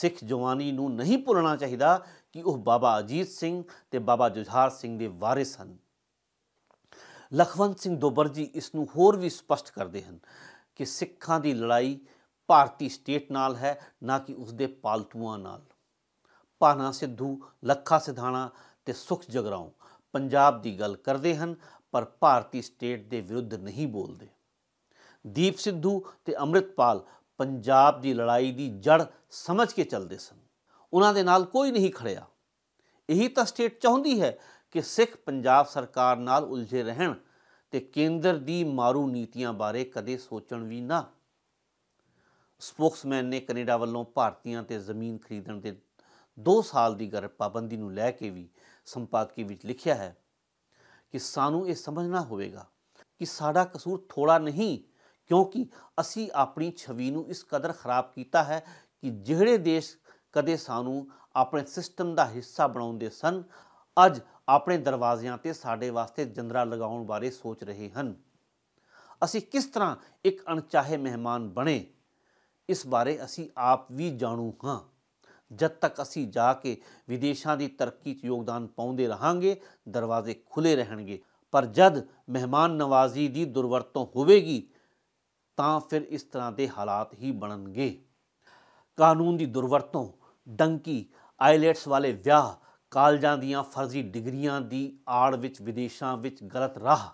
ਸਿੱਖ ਜਵਾਨੀ ਨੂੰ ਨਹੀਂ ਭੁੱਲਣਾ ਚਾਹੀਦਾ ਕਿ ਉਹ ਬਾਬਾ ਅਜੀਤ ਸਿੰਘ ਤੇ ਬਾਬਾ ਜੁਝਾਰ ਸਿੰਘ ਦੇ ਵਾਰਿਸ ਹਨ ਲਖਵੰਤ ਸਿੰਘ ਦੋਬਰ ਜੀ ਇਸ ਨੂੰ ਹੋਰ ਵੀ ਸਪਸ਼ਟ ਕਰਦੇ ਹਨ ਕਿ ਸਿੱਖਾਂ ਦੀ ਲੜਾਈ ਭਾਰਤੀ ਸਟੇਟ ਨਾਲ ਹੈ ਨਾ ਕਿ ਉਸ ਦੇ ਪਾਲਤੂਆਂ ਨਾਲ ਪਾਣਾ ਸਿੱਧੂ ਲੱਖਾ ਸਿਧਾਣਾ ਤੇ ਸੁਖ ਜਗਰਾਉਂ ਪੰਜਾਬ ਦੀ ਗੱਲ ਕਰਦੇ ਹਨ ਪਰ ਭਾਰਤੀ ਸਟੇਟ ਦੇ ਵਿਰੁੱਧ ਨਹੀਂ ਬੋਲਦੇ ਦੀਪ ਸਿੱਧੂ ਤੇ ਅਮਰਿਤਪਾਲ ਪੰਜਾਬ ਦੀ ਲੜਾਈ ਦੀ ਜੜ ਸਮਝ ਕੇ ਚੱਲਦੇ ਸਨ ਉਹਨਾਂ ਦੇ ਨਾਲ ਕੋਈ ਨਹੀਂ ਖੜਿਆ ਇਹੀ ਤਾਂ ਸਟੇਟ ਚਾਹੁੰਦੀ ਹੈ ਕਿ ਸਿੱਖ ਪੰਜਾਬ ਸਰਕਾਰ ਨਾਲ ਉਲਝੇ ਰਹਿਣ ਤੇ ਕੇਂਦਰ ਦੀ ਮਾਰੂ ਨੀਤੀਆਂ ਬਾਰੇ ਕਦੇ ਸੋਚਣ ਵੀ ਨਾ ਸਪੋਕਸਮੈਨ ਨੇ ਕੈਨੇਡਾ ਵੱਲੋਂ ਭਾਰਤੀਆਂ ਤੇ ਜ਼ਮੀਨ ਖਰੀਦਣ ਦੇ 2 ਸਾਲ ਦੀ ਗਰ ਪਾਬੰਦੀ ਨੂੰ ਲੈ ਕੇ ਵੀ ਸੰਪਾਦਕੀ ਵਿੱਚ ਲਿਖਿਆ ਹੈ ਕਿ ਸਾਨੂੰ ਇਹ ਸਮਝਣਾ ਹੋਵੇਗਾ ਕਿ ਸਾਡਾ ਕਸੂਰ ਥੋੜਾ ਨਹੀਂ ਕਿਉਂਕਿ ਅਸੀਂ ਆਪਣੀ ਛਵੀ ਨੂੰ ਇਸ ਕਦਰ ਖਰਾਬ ਕੀਤਾ ਹੈ ਕਿ ਜਿਹੜੇ ਦੇਸ਼ ਕਦੇ ਸਾਨੂੰ ਆਪਣੇ ਸਿਸਟਮ ਦਾ ਹਿੱਸਾ ਬਣਾਉਂਦੇ ਸਨ ਅੱਜ ਆਪਣੇ ਦਰਵਾਜ਼ਿਆਂ ਤੇ ਸਾਡੇ ਵਾਸਤੇ ਜੰਦਰਾ ਲਗਾਉਣ ਬਾਰੇ ਸੋਚ ਰਹੇ ਹਨ ਅਸੀਂ ਕਿਸ ਤਰ੍ਹਾਂ ਇੱਕ ਅਣਚਾਹੇ ਮਹਿਮਾਨ ਬਣੇ ਇਸ ਬਾਰੇ ਅਸੀਂ ਆਪ ਵੀ ਜਾਣੂ ਹਾਂ ਜਦ ਤੱਕ ਅਸੀਂ ਜਾ ਕੇ ਵਿਦੇਸ਼ਾਂ ਦੀ ਤਰੱਕੀ 'ਚ ਯੋਗਦਾਨ ਪਾਉਂਦੇ ਰਹਾਂਗੇ ਦਰਵਾਜ਼ੇ ਖੁੱਲੇ ਰਹਿਣਗੇ ਪਰ ਜਦ ਮਹਿਮਾਨ ਨਵਾਜ਼ੀ ਦੀ ਦੁਰਵਰਤੋਂ ਹੋਵੇਗੀ ਤਾਂ ਫਿਰ ਇਸ ਤਰ੍ਹਾਂ ਦੇ ਹਾਲਾਤ ਹੀ ਬਣਨਗੇ ਕਾਨੂੰਨ ਦੀ ਦੁਰਵਰਤੋਂ ਡੰਕੀ ਆਈਲੈਟਸ ਵਾਲੇ ਵਿਆਹ ਕਾਲਜਾਂ ਦੀਆਂ ਫਰਜ਼ੀ ਡਿਗਰੀਆਂ ਦੀ ਆੜ ਵਿੱਚ ਵਿਦੇਸ਼ਾਂ ਵਿੱਚ ਗਲਤ ਰਾਹ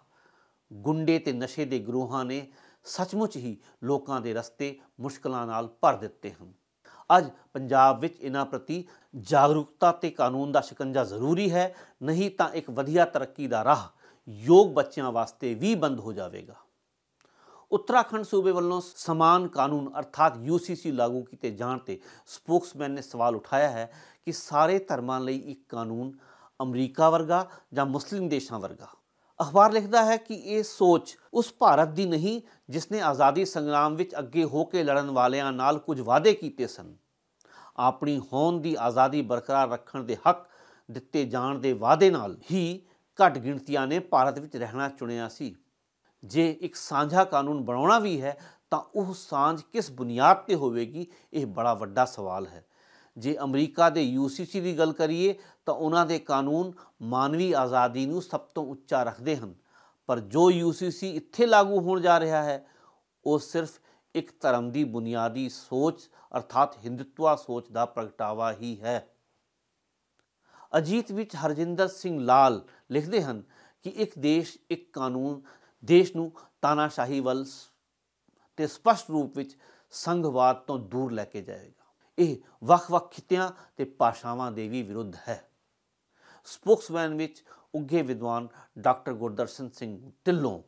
ਗੁੰਡੇ ਤੇ ਨਸ਼ੇ ਦੇ ਗਰੋਹਾਂ ਨੇ ਸੱਚਮੁੱਚ ਹੀ ਲੋਕਾਂ ਦੇ ਰਸਤੇ ਮੁਸ਼ਕਲਾਂ ਨਾਲ ਭਰ ਦਿੱਤੇ ਹਨ ਅੱਜ ਪੰਜਾਬ ਵਿੱਚ ਇਹਨਾਂ ਪ੍ਰਤੀ ਜਾਗਰੂਕਤਾ ਤੇ ਕਾਨੂੰਨ ਦਾ ਸ਼ਿਕੰਜਾ ਜ਼ਰੂਰੀ ਹੈ ਨਹੀਂ ਤਾਂ ਇੱਕ ਵਧੀਆ ਤਰੱਕੀ ਦਾ ਰਾਹ ਯੋਗ ਬੱਚਿਆਂ ਵਾਸਤੇ ਵੀ ਬੰਦ ਹੋ ਜਾਵੇਗਾ ਉੱਤਰਾਖੰਡ ਸੂਬੇ ਵੱਲੋਂ ਸਮਾਨ ਕਾਨੂੰਨ ਅਰਥਾਤ ਯੂਸੀਸੀ ਲਾਗੂ ਕੀਤੇ ਜਾਣ ਤੇ ਸਪੋਕਸਮੈਨ ਨੇ ਸਵਾਲ ਉਠਾਇਆ ਹੈ ਕਿ ਸਾਰੇ ਧਰਮਾਂ ਲਈ ਇੱਕ ਕਾਨੂੰਨ ਅਮਰੀਕਾ ਵਰਗਾ ਜਾਂ ਮੁਸਲਿਮ ਦੇਸ਼ਾਂ ਵਰਗਾ ਅਖਬਾਰ ਲਿਖਦਾ ਹੈ ਕਿ ਇਹ ਸੋਚ ਉਸ ਭਾਰਤ ਦੀ ਨਹੀਂ ਜਿਸ ਨੇ ਆਜ਼ਾਦੀ ਸੰਗਰਾਮ ਵਿੱਚ ਅੱਗੇ ਹੋ ਕੇ ਲੜਨ ਵਾਲਿਆਂ ਨਾਲ ਕੁਝ ਵਾਅਦੇ ਕੀਤੇ ਸਨ ਆਪਣੀ ਹੋਂਦ ਦੀ ਆਜ਼ਾਦੀ ਬਰਕਰਾਰ ਰੱਖਣ ਦੇ ਹੱਕ ਦਿੱਤੇ ਜਾਣ ਦੇ ਵਾਅਦੇ ਨਾਲ ਹੀ ਘੱਟ ਗਿਣਤੀਆਂ ਨੇ ਭਾਰਤ ਵਿੱਚ ਰਹਿਣਾ ਚੁਣਿਆ ਸੀ ਜੇ ਇੱਕ ਸਾਂਝਾ ਕਾਨੂੰਨ ਬਣਾਉਣਾ ਵੀ ਹੈ ਤਾਂ ਉਹ ਸਾਂਝ ਕਿਸ ਬੁਨਿਆਦ ਤੇ ਹੋਵੇਗੀ ਇਹ ਬੜਾ ਵੱਡਾ ਸਵਾਲ ਹੈ ਜੇ ਅਮਰੀਕਾ ਦੇ ਯੂਸੀਸੀ ਦੀ ਗੱਲ ਕਰੀਏ ਤਾਂ ਉਹਨਾਂ ਦੇ ਕਾਨੂੰਨ ਮਾਨਵੀ ਆਜ਼ਾਦੀ ਨੂੰ ਸਭ ਤੋਂ ਉੱਚਾ ਰੱਖਦੇ ਹਨ ਪਰ ਜੋ ਯੂਸੀਸੀ ਇੱਥੇ ਲਾਗੂ ਹੋਣ ਜਾ ਰਿਹਾ ਹੈ ਉਹ ਸਿਰਫ ਇੱਕ ਧਰਮ ਦੀ ਬੁਨਿਆਦੀ ਸੋਚ ਅਰਥਾਤ ਹਿੰਦੂਤਵਾ ਸੋਚ ਦਾ ਪ੍ਰਗਟਾਵਾ ਹੀ ਹੈ ਅਜੀਤ ਵਿੱਚ ਹਰਜਿੰਦਰ ਸਿੰਘ ਲਾਲ ਲਿਖਦੇ ਹਨ ਕਿ ਇੱਕ ਦੇਸ਼ ਇੱਕ ਕਾਨੂੰਨ ਦੇਸ਼ ਨੂੰ ਤਾਨਾਸ਼ਾਹੀ ਵੱਲ ਤੇ ਸਪਸ਼ਟ ਰੂਪ ਵਿੱਚ ਸੰਘਵਾਦ ਤੋਂ ਦੂਰ ਲੈ ਕੇ ਜਾਏਗਾ ਇਹ ਵੱਖ-ਵੱਖ ਖਿੱਤਿਆਂ ਤੇ ਭਾਸ਼ਾਵਾਂ ਦੇ ਵੀ ਵਿਰੁੱਧ ਹੈ ਸਪੋਕਸਮੈਨ ਵਿੱਚ ਉੱਘੇ ਵਿਦਵਾਨ ਡਾਕਟਰ ਗੁਰਦਰਸ਼ਨ ਸਿੰਘ ਢਿੱਲੋਂ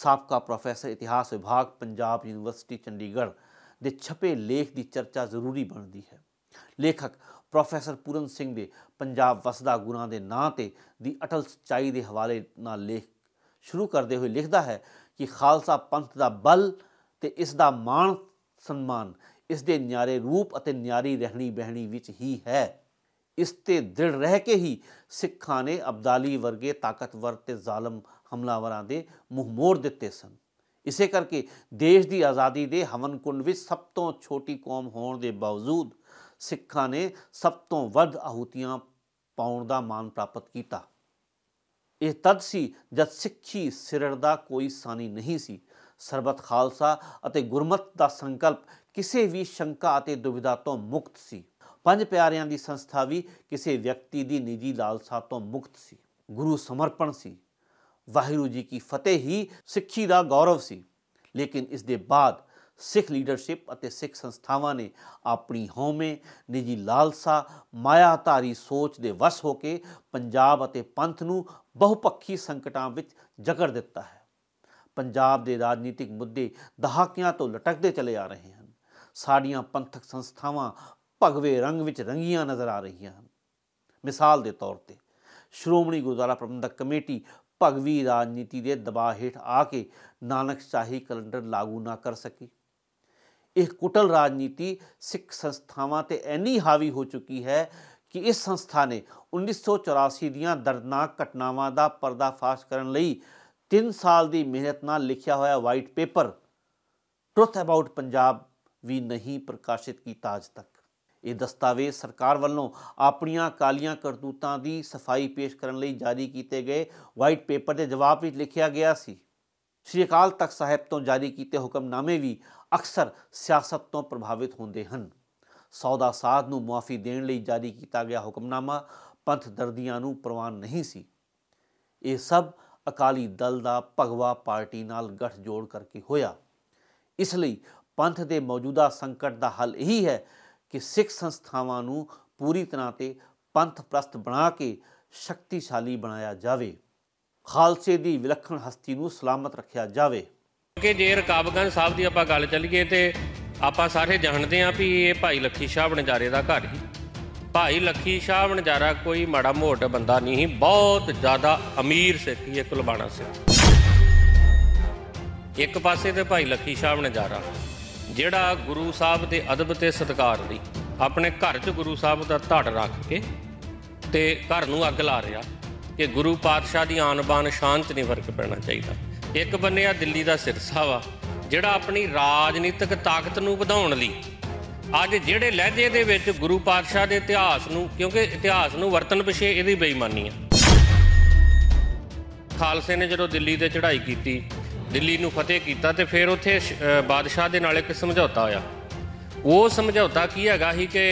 ਸਾਬਕਾ ਪ੍ਰੋਫੈਸਰ ਇਤਿਹਾਸ ਵਿਭਾਗ ਪੰਜਾਬ ਯੂਨੀਵਰਸਿਟੀ ਚੰਡੀਗੜ੍ਹ ਦੇ ਛਪੇ ਲੇਖ ਦੀ ਚਰਚਾ ਜ਼ਰੂਰੀ ਬਣਦੀ ਹੈ ਲੇਖਕ ਪ੍ਰੋਫੈਸਰ ਪੂਰਨ ਸਿੰਘ ਦੇ ਪੰਜਾਬ ਵਸਦਾ ਗੁਰਾਂ ਦੇ ਨਾਂ ਤੇ ਦੀ ਅਟਲ ਸਚਾਈ ਦੇ ਹਵਾਲੇ ਨਾਲ ਲੇਖ ਸ਼ੁਰੂ ਕਰਦੇ ਹੋਏ ਲਿਖਦਾ ਹੈ ਕਿ ਖਾਲਸਾ ਪੰਥ ਦਾ ਬਲ ਤੇ ਇਸ ਦਾ ਮਾਣ ਸਨਮਾਨ ਇਸ ਦੇ ਨਿਆਰੇ ਰੂਪ ਅਤੇ ਨਿਆਰੀ ਰਹਿਣੀ ਬਹਿਣੀ ਵਿੱਚ ਹੀ ਹੈ ਇਸ ਤੇ ਦ੍ਰਿੜ ਰਹਿ ਕੇ ਹੀ ਸਿੱਖਾਂ ਨੇ ਅਬਦਾਲੀ ਵਰਗੇ ਤਾਕਤਵਰ ਤੇ ਜ਼ਾਲਮ ਹਮਲਾਵਰਾਂ ਦੇ ਮੂੰਹ ਮੋੜ ਦਿੱਤੇ ਸਨ ਇਸੇ ਕਰਕੇ ਦੇਸ਼ ਦੀ ਆਜ਼ਾਦੀ ਦੇ ਹਵਨਕੁੰਡ ਵਿੱਚ ਸਭ ਤੋਂ ਛੋਟੀ ਕੌਮ ਹੋਣ ਦੇ ਬਾਵਜੂਦ ਸਿੱਖਾਂ ਨੇ ਸਭ ਤੋਂ ਵੱਧ ਆਹੂਤੀਆਂ ਪਾਉਣ ਦਾ ਮਾਨ ਪ੍ਰਾਪਤ ਕੀਤਾ ਇਹ ਤਦ ਸੀ ਜਦ ਸਿੱਖੀ ਸਿਰੜ ਦਾ ਕੋਈ ਸਾਨੀ ਨਹੀਂ ਸੀ ਸਰਬਤ ਖਾਲਸਾ ਅਤੇ ਗੁਰਮਤ ਦਾ ਸੰਕਲਪ ਕਿਸੇ ਵੀ ਸ਼ੰਕਾ ਅਤੇ ਦੁਬਿਧਾ ਤੋਂ ਮੁਕਤ ਸੀ ਪੰਜ ਪਿਆਰਿਆਂ ਦੀ ਸੰਸਥਾ ਵੀ ਕਿਸੇ ਵਿਅਕਤੀ ਦੀ ਨਿੱਜੀ ਲਾਲਸਾ ਤੋਂ ਮੁਕਤ ਸੀ ਗੁਰੂ ਸਮਰਪਣ ਸੀ ਵਾਹਿਗੁਰੂ ਜੀ ਕੀ ਫਤਿਹ ਹੀ ਸਿੱਖੀ ਦਾ ਗੌਰਵ ਸੀ ਲੇਕਿਨ ਇਸ ਦੇ ਬਾਅਦ ਸਿੱਖ ਲੀਡਰਸ਼ਿਪ ਅਤੇ ਸਿੱਖ ਸੰਸਥਾਵਾਂ ਨੇ ਆਪਣੀ ਹਉਮੈ ਨਿੱਜੀ ਲਾਲਸਾ ਮਾਇਆ ਧਾਰੀ ਸੋਚ ਦੇ ਵਸ ਹੋ ਕੇ ਪੰਜਾਬ ਅਤੇ ਪੰਥ ਨੂੰ ਬਹੁਪੱਖੀ ਸੰਕਟਾਂ ਵਿੱਚ ਜਕੜ ਦਿੱਤਾ ਹੈ ਪੰਜਾਬ ਦੇ ਰਾਜਨੀਤਿਕ ਮੁੱਦੇ ਦਹਾਕਿਆਂ ਤੋਂ ਲਟਕਦੇ ਚਲੇ ਆ ਰਹੇ ਹਨ ਸਾਡੀਆਂ ਪੰਥਕ ਸੰਸਥਾਵਾਂ ਭਗਵੇ ਰੰਗ ਵਿੱਚ ਰੰਗੀਆਂ ਨਜ਼ਰ ਆ ਰਹੀਆਂ ਹਨ ਮਿਸਾਲ ਦੇ ਤੌਰ ਤੇ ਸ਼੍ਰੋਮਣੀ ਗੁਰਦੁਆਰਾ ਪ੍ਰਬੰਧਕ ਕਮੇਟੀ ਭਗਵੀ ਰਾਜਨੀਤੀ ਦੇ ਦਬਾਅ ਹੇਠ ਆ ਕੇ ਨਾਨਕ ਸ਼ਾਹੀ ਕੈਲੰਡਰ ਲਾਗੂ ਨਾ ਕਰ ਸਕੀ ਇਹ ਕੁਟਲ ਰਾਜਨੀਤੀ ਸਿੱਖ ਸੰਸਥਾਵਾਂ ਤੇ ਐਨੀ ਹਾਵੀ ਹੋ ਚੁੱਕੀ ਹੈ ਕਿ ਇਸ ਸੰਸਥਾ ਨੇ 1984 ਦੀਆਂ ਦਰਦਨਾਕ ਘਟਨਾਵਾਂ ਦਾ ਪਰਦਾਫਾਸ਼ ਕਰਨ ਲਈ 3 ਸਾਲ ਦੀ ਮਿਹਨਤ ਨਾਲ ਲਿਖਿਆ ਹੋਇਆ white paper truth about Punjab ਵੀ ਨਹੀਂ ਪ੍ਰਕਾਸ਼ਿਤ ਕੀਤਾ ਅਜ ਤੱਕ ਇਹ ਦਸਤਾਵੇਜ਼ ਸਰਕਾਰ ਵੱਲੋਂ ਆਪਣੀਆਂ ਕਾਲੀਆਂ ਕਰਤੂਤਾਂ ਦੀ ਸਫਾਈ ਪੇਸ਼ ਕਰਨ ਲਈ ਜਾਰੀ ਕੀਤੇ ਗਏ ਵਾਈਟ ਪੇਪਰ ਦੇ ਜਵਾਬ ਵਿੱਚ ਲਿਖਿਆ ਗਿਆ ਸੀ ਸ੍ਰੀ ਅਕਾਲ ਤਖਤ ਸਾਹਿਬ ਤੋਂ ਜਾਰੀ ਕੀਤੇ ਹੁਕਮਨਾਮੇ ਵੀ ਅਕਸਰ ਸਿਆਸਤ ਤੋਂ ਪ੍ਰਭਾਵਿਤ ਹੁੰਦੇ ਹਨ ਸੌਦਾ ਸਾਧ ਨੂੰ ਮੁਆਫੀ ਦੇਣ ਲਈ ਜਾਰੀ ਕੀਤਾ ਗਿਆ ਹੁਕਮਨਾਮਾ ਪੰਥ ਦਰਦੀਆਂ ਨੂੰ ਪ੍ਰਵਾਨ ਨਹੀਂ ਸੀ ਇਹ ਸਭ ਅਕਾਲੀ ਦਲ ਦਾ ਭਗਵਾ ਪਾਰਟੀ ਨਾਲ ਗੱਠ ਜੋੜ ਕਰਕੇ ਹੋਇਆ ਇਸ ਲਈ ਪੰਥ ਦੇ ਮੌਜੂਦਾ ਸੰਕਟ ਦਾ ਹੱਲ ਇਹੀ ਹੈ ਕਿ ਸਿੱਖ ਸੰਸਥਾਵਾਂ ਨੂੰ ਪੂਰੀ ਤਰ੍ਹਾਂ ਤੇ ਪੰਥ ਪ੍ਰਸਤ ਬਣਾ ਕੇ ਸ਼ਕਤੀਸ਼ਾਲੀ ਬਣਾਇਆ ਜਾਵੇ ਖਾਲਸੇ ਦੀ ਵਿਲੱਖਣ ਹਸਤੀ ਨੂੰ ਸਲਾਮਤ ਰੱਖਿਆ ਜਾਵੇ ਕਿ ਜੇ ਰਕਾਬਗੰਜ ਸਾਹਿਬ ਦੀ ਆਪਾਂ ਗੱਲ ਚੱਲੀਏ ਤੇ ਆਪਾਂ ਸਾਰੇ ਜਾਣਦੇ ਆਂ ਵੀ ਇਹ ਭਾਈ ਲੱਖੀ ਸ਼ਾਹ ਬਣਜਾਰੇ ਦਾ ਘਰ ਹੀ ਭਾਈ ਲੱਖੀ ਸ਼ਾਹ ਬਣਜਾਰਾ ਕੋਈ ਮਾੜਾ ਮੋਟ ਬੰਦਾ ਨਹੀਂ ਬਹੁਤ ਜ਼ਿਆਦਾ ਅਮੀਰ ਸਿੱਖ ਇੱਕ ਕੁਲਬਾਣਾ ਸਿੱਖ ਇੱਕ ਪਾਸੇ ਤੇ ਭਾਈ ਲੱਖੀ ਸ਼ਾਹ ਬਣਜਾਰਾ ਜਿਹੜਾ ਗੁਰੂ ਸਾਹਿਬ ਦੇ ਅਦਬ ਤੇ ਸਤਕਾਰ ਲਈ ਆਪਣੇ ਘਰ 'ਚ ਗੁਰੂ ਸਾਹਿਬ ਦਾ ਧੜ ਰੱਖ ਕੇ ਤੇ ਘਰ ਨੂੰ ਅੱਗ ਲਾ ਰਿਹਾ ਕਿ ਗੁਰੂ ਪਾਤਸ਼ਾਹ ਦੀ ਆਨ-ਬਾਨ ਸ਼ਾਂਤ ਨਹੀਂ ਵਰਕ ਪੈਣਾ ਚਾਹੀਦਾ ਇੱਕ ਬੰਨੇ ਆ ਦਿੱਲੀ ਦਾ ਸਿਰਸਾ ਵਾ ਜਿਹੜਾ ਆਪਣੀ ਰਾਜਨੀਤਿਕ ਤਾਕਤ ਨੂੰ ਵਧਾਉਣ ਲਈ ਅੱਜ ਜਿਹੜੇ ਲਹਿਜੇ ਦੇ ਵਿੱਚ ਗੁਰੂ ਪਾਤਸ਼ਾਹ ਦੇ ਇਤਿਹਾਸ ਨੂੰ ਕਿਉਂਕਿ ਇਤਿਹਾਸ ਨੂੰ ਵਰਤਨ ਪਿਛੇ ਇਹਦੀ ਬੇਈਮਾਨੀ ਆ ਖਾਲਸੇ ਨੇ ਜਦੋਂ ਦਿੱਲੀ ਤੇ ਚੜ੍ਹਾਈ ਕੀਤੀ ਦਿੱਲੀ ਨੂੰ ਫਤਿਹ ਕੀਤਾ ਤੇ ਫਿਰ ਉੱਥੇ ਬਾਦਸ਼ਾਹ ਦੇ ਨਾਲ ਇੱਕ ਸਮਝੌਤਾ ਹੋਇਆ ਉਹ ਸਮਝੌਤਾ ਕੀ ਹੈਗਾ ਸੀ ਕਿ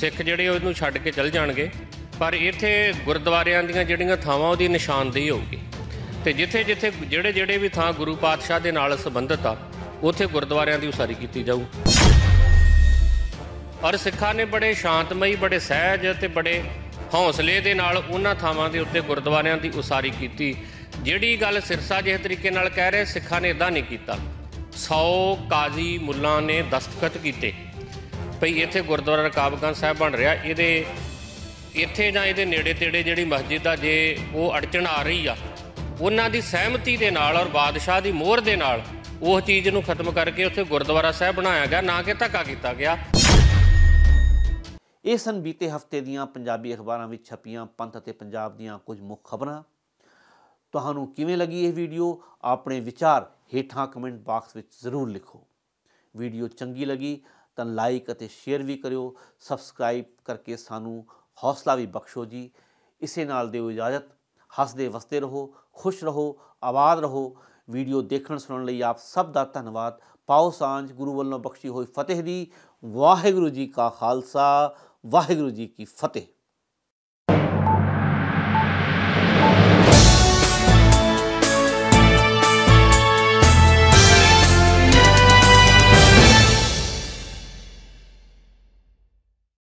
ਸਿੱਖ ਜਿਹੜੇ ਉਹਨੂੰ ਛੱਡ ਕੇ ਚਲ ਜਾਣਗੇ ਪਰ ਇੱਥੇ ਗੁਰਦੁਆਰਿਆਂ ਦੀਆਂ ਜਿਹੜੀਆਂ ਥਾਵਾਂ ਉਹਦੀ ਨਿਸ਼ਾਨਦੇਹੀ ਹੋਊਗੀ ਤੇ ਜਿੱਥੇ ਜਿੱਥੇ ਜਿਹੜੇ ਜਿਹੜੇ ਵੀ ਥਾਂ ਗੁਰੂ ਪਾਤਸ਼ਾਹ ਦੇ ਨਾਲ ਸੰਬੰਧਤ ਆ ਉੱਥੇ ਗੁਰਦੁਆਰਿਆਂ ਦੀ ਉਸਾਰੀ ਕੀਤੀ ਜਾਊ ਔਰ ਸਿੱਖਾਂ ਨੇ ਬੜੇ ਸ਼ਾਂਤਮਈ ਬੜੇ ਸਹਿਜ ਤੇ ਬੜੇ ਹੌਸਲੇ ਦੇ ਨਾਲ ਉਹਨਾਂ ਥਾਵਾਂ ਦੇ ਉੱਤੇ ਗੁਰਦੁਆਰਿਆਂ ਦੀ ਉਸਾਰੀ ਕੀਤੀ ਜਿਹੜੀ ਗੱਲ ਸਿਰਸਾ ਜਿਹੇ ਤਰੀਕੇ ਨਾਲ ਕਹਿ ਰਹੇ ਸਿੱਖਾਂ ਨੇ ਇਦਾਂ ਨਹੀਂ ਕੀਤਾ 100 ਕਾਜ਼ੀ ਮੁੱਲਾਂ ਨੇ ਦਸਤਖਤ ਕੀਤੇ ਭਈ ਇੱਥੇ ਗੁਰਦੁਆਰਾ ਰਕਾਬਗੰਜ ਸਾਹਿਬ ਬਣ ਰਿਹਾ ਇਹਦੇ ਇੱਥੇ ਜਾਂ ਇਹਦੇ ਨੇੜੇ ਤੇੜੇ ਜਿਹੜੀ ਮਸਜਿਦ ਆ ਜੇ ਉਹ ਅੜਚਣ ਆ ਰਹੀ ਆ ਉਹਨਾਂ ਦੀ ਸਹਿਮਤੀ ਦੇ ਨਾਲ ਔਰ ਬਾਦਸ਼ਾਹ ਦੀ ਮੋਹਰ ਦੇ ਨਾਲ ਉਹ ਚੀਜ਼ ਨੂੰ ਖਤਮ ਕਰਕੇ ਉੱਥੇ ਗੁਰਦੁਆਰਾ ਸਾਹਿਬ ਬਣਾਇਆ ਗਿਆ ਨਾ ਕਿ ਧੱਕਾ ਕੀਤਾ ਗਿਆ ਇਹ ਸਨ ਬੀਤੇ ਹਫਤੇ ਦੀਆਂ ਪੰਜਾਬੀ ਅਖਬਾਰਾਂ ਵਿੱਚ ਛਪੀਆਂ ਪੰਥ ਅਤੇ ਪੰਜਾਬ ਦੀਆਂ ਕੁਝ ਮੁੱਖ ਖਬਰਾਂ ਤੁਹਾਨੂੰ ਕਿਵੇਂ ਲੱਗੀ ਇਹ ਵੀਡੀਓ ਆਪਣੇ ਵਿਚਾਰ ਹੇਠਾਂ ਕਮੈਂਟ ਬਾਕਸ ਵਿੱਚ ਜ਼ਰੂਰ ਲਿਖੋ ਵੀਡੀਓ ਚੰਗੀ ਲੱਗੀ ਤਾਂ ਲਾਈਕ ਅਤੇ ਸ਼ੇਅਰ ਵੀ ਕਰਿਓ ਸਬਸਕ੍ਰਾਈਬ ਕਰਕੇ ਸਾਨੂੰ ਹੌਸਲਾ ਵੀ ਬਖਸ਼ੋ ਜੀ ਇਸੇ ਨਾਲ ਦਿਓ ਇਜਾਜ਼ਤ ਹੱਸਦੇ ਵਸਦੇ ਰਹੋ ਖੁਸ਼ ਰਹੋ ਆਬਾਦ ਰਹੋ ਵੀਡੀਓ ਦੇਖਣ ਸੁਣਨ ਲਈ ਆਪ ਸਭ ਦਾ ਧੰਨਵਾਦ ਪਾਉ ਸਾਂਝ ਗੁਰੂ ਵੱਲੋਂ ਬਖਸ਼ੀ ਹੋਈ ਫਤਿਹ ਦੀ ਵਾਹਿਗੁਰੂ ਜੀ ਕਾ ਖਾਲਸਾ ਵਾਹਿਗੁਰੂ ਜੀ ਕੀ ਫਤਿਹ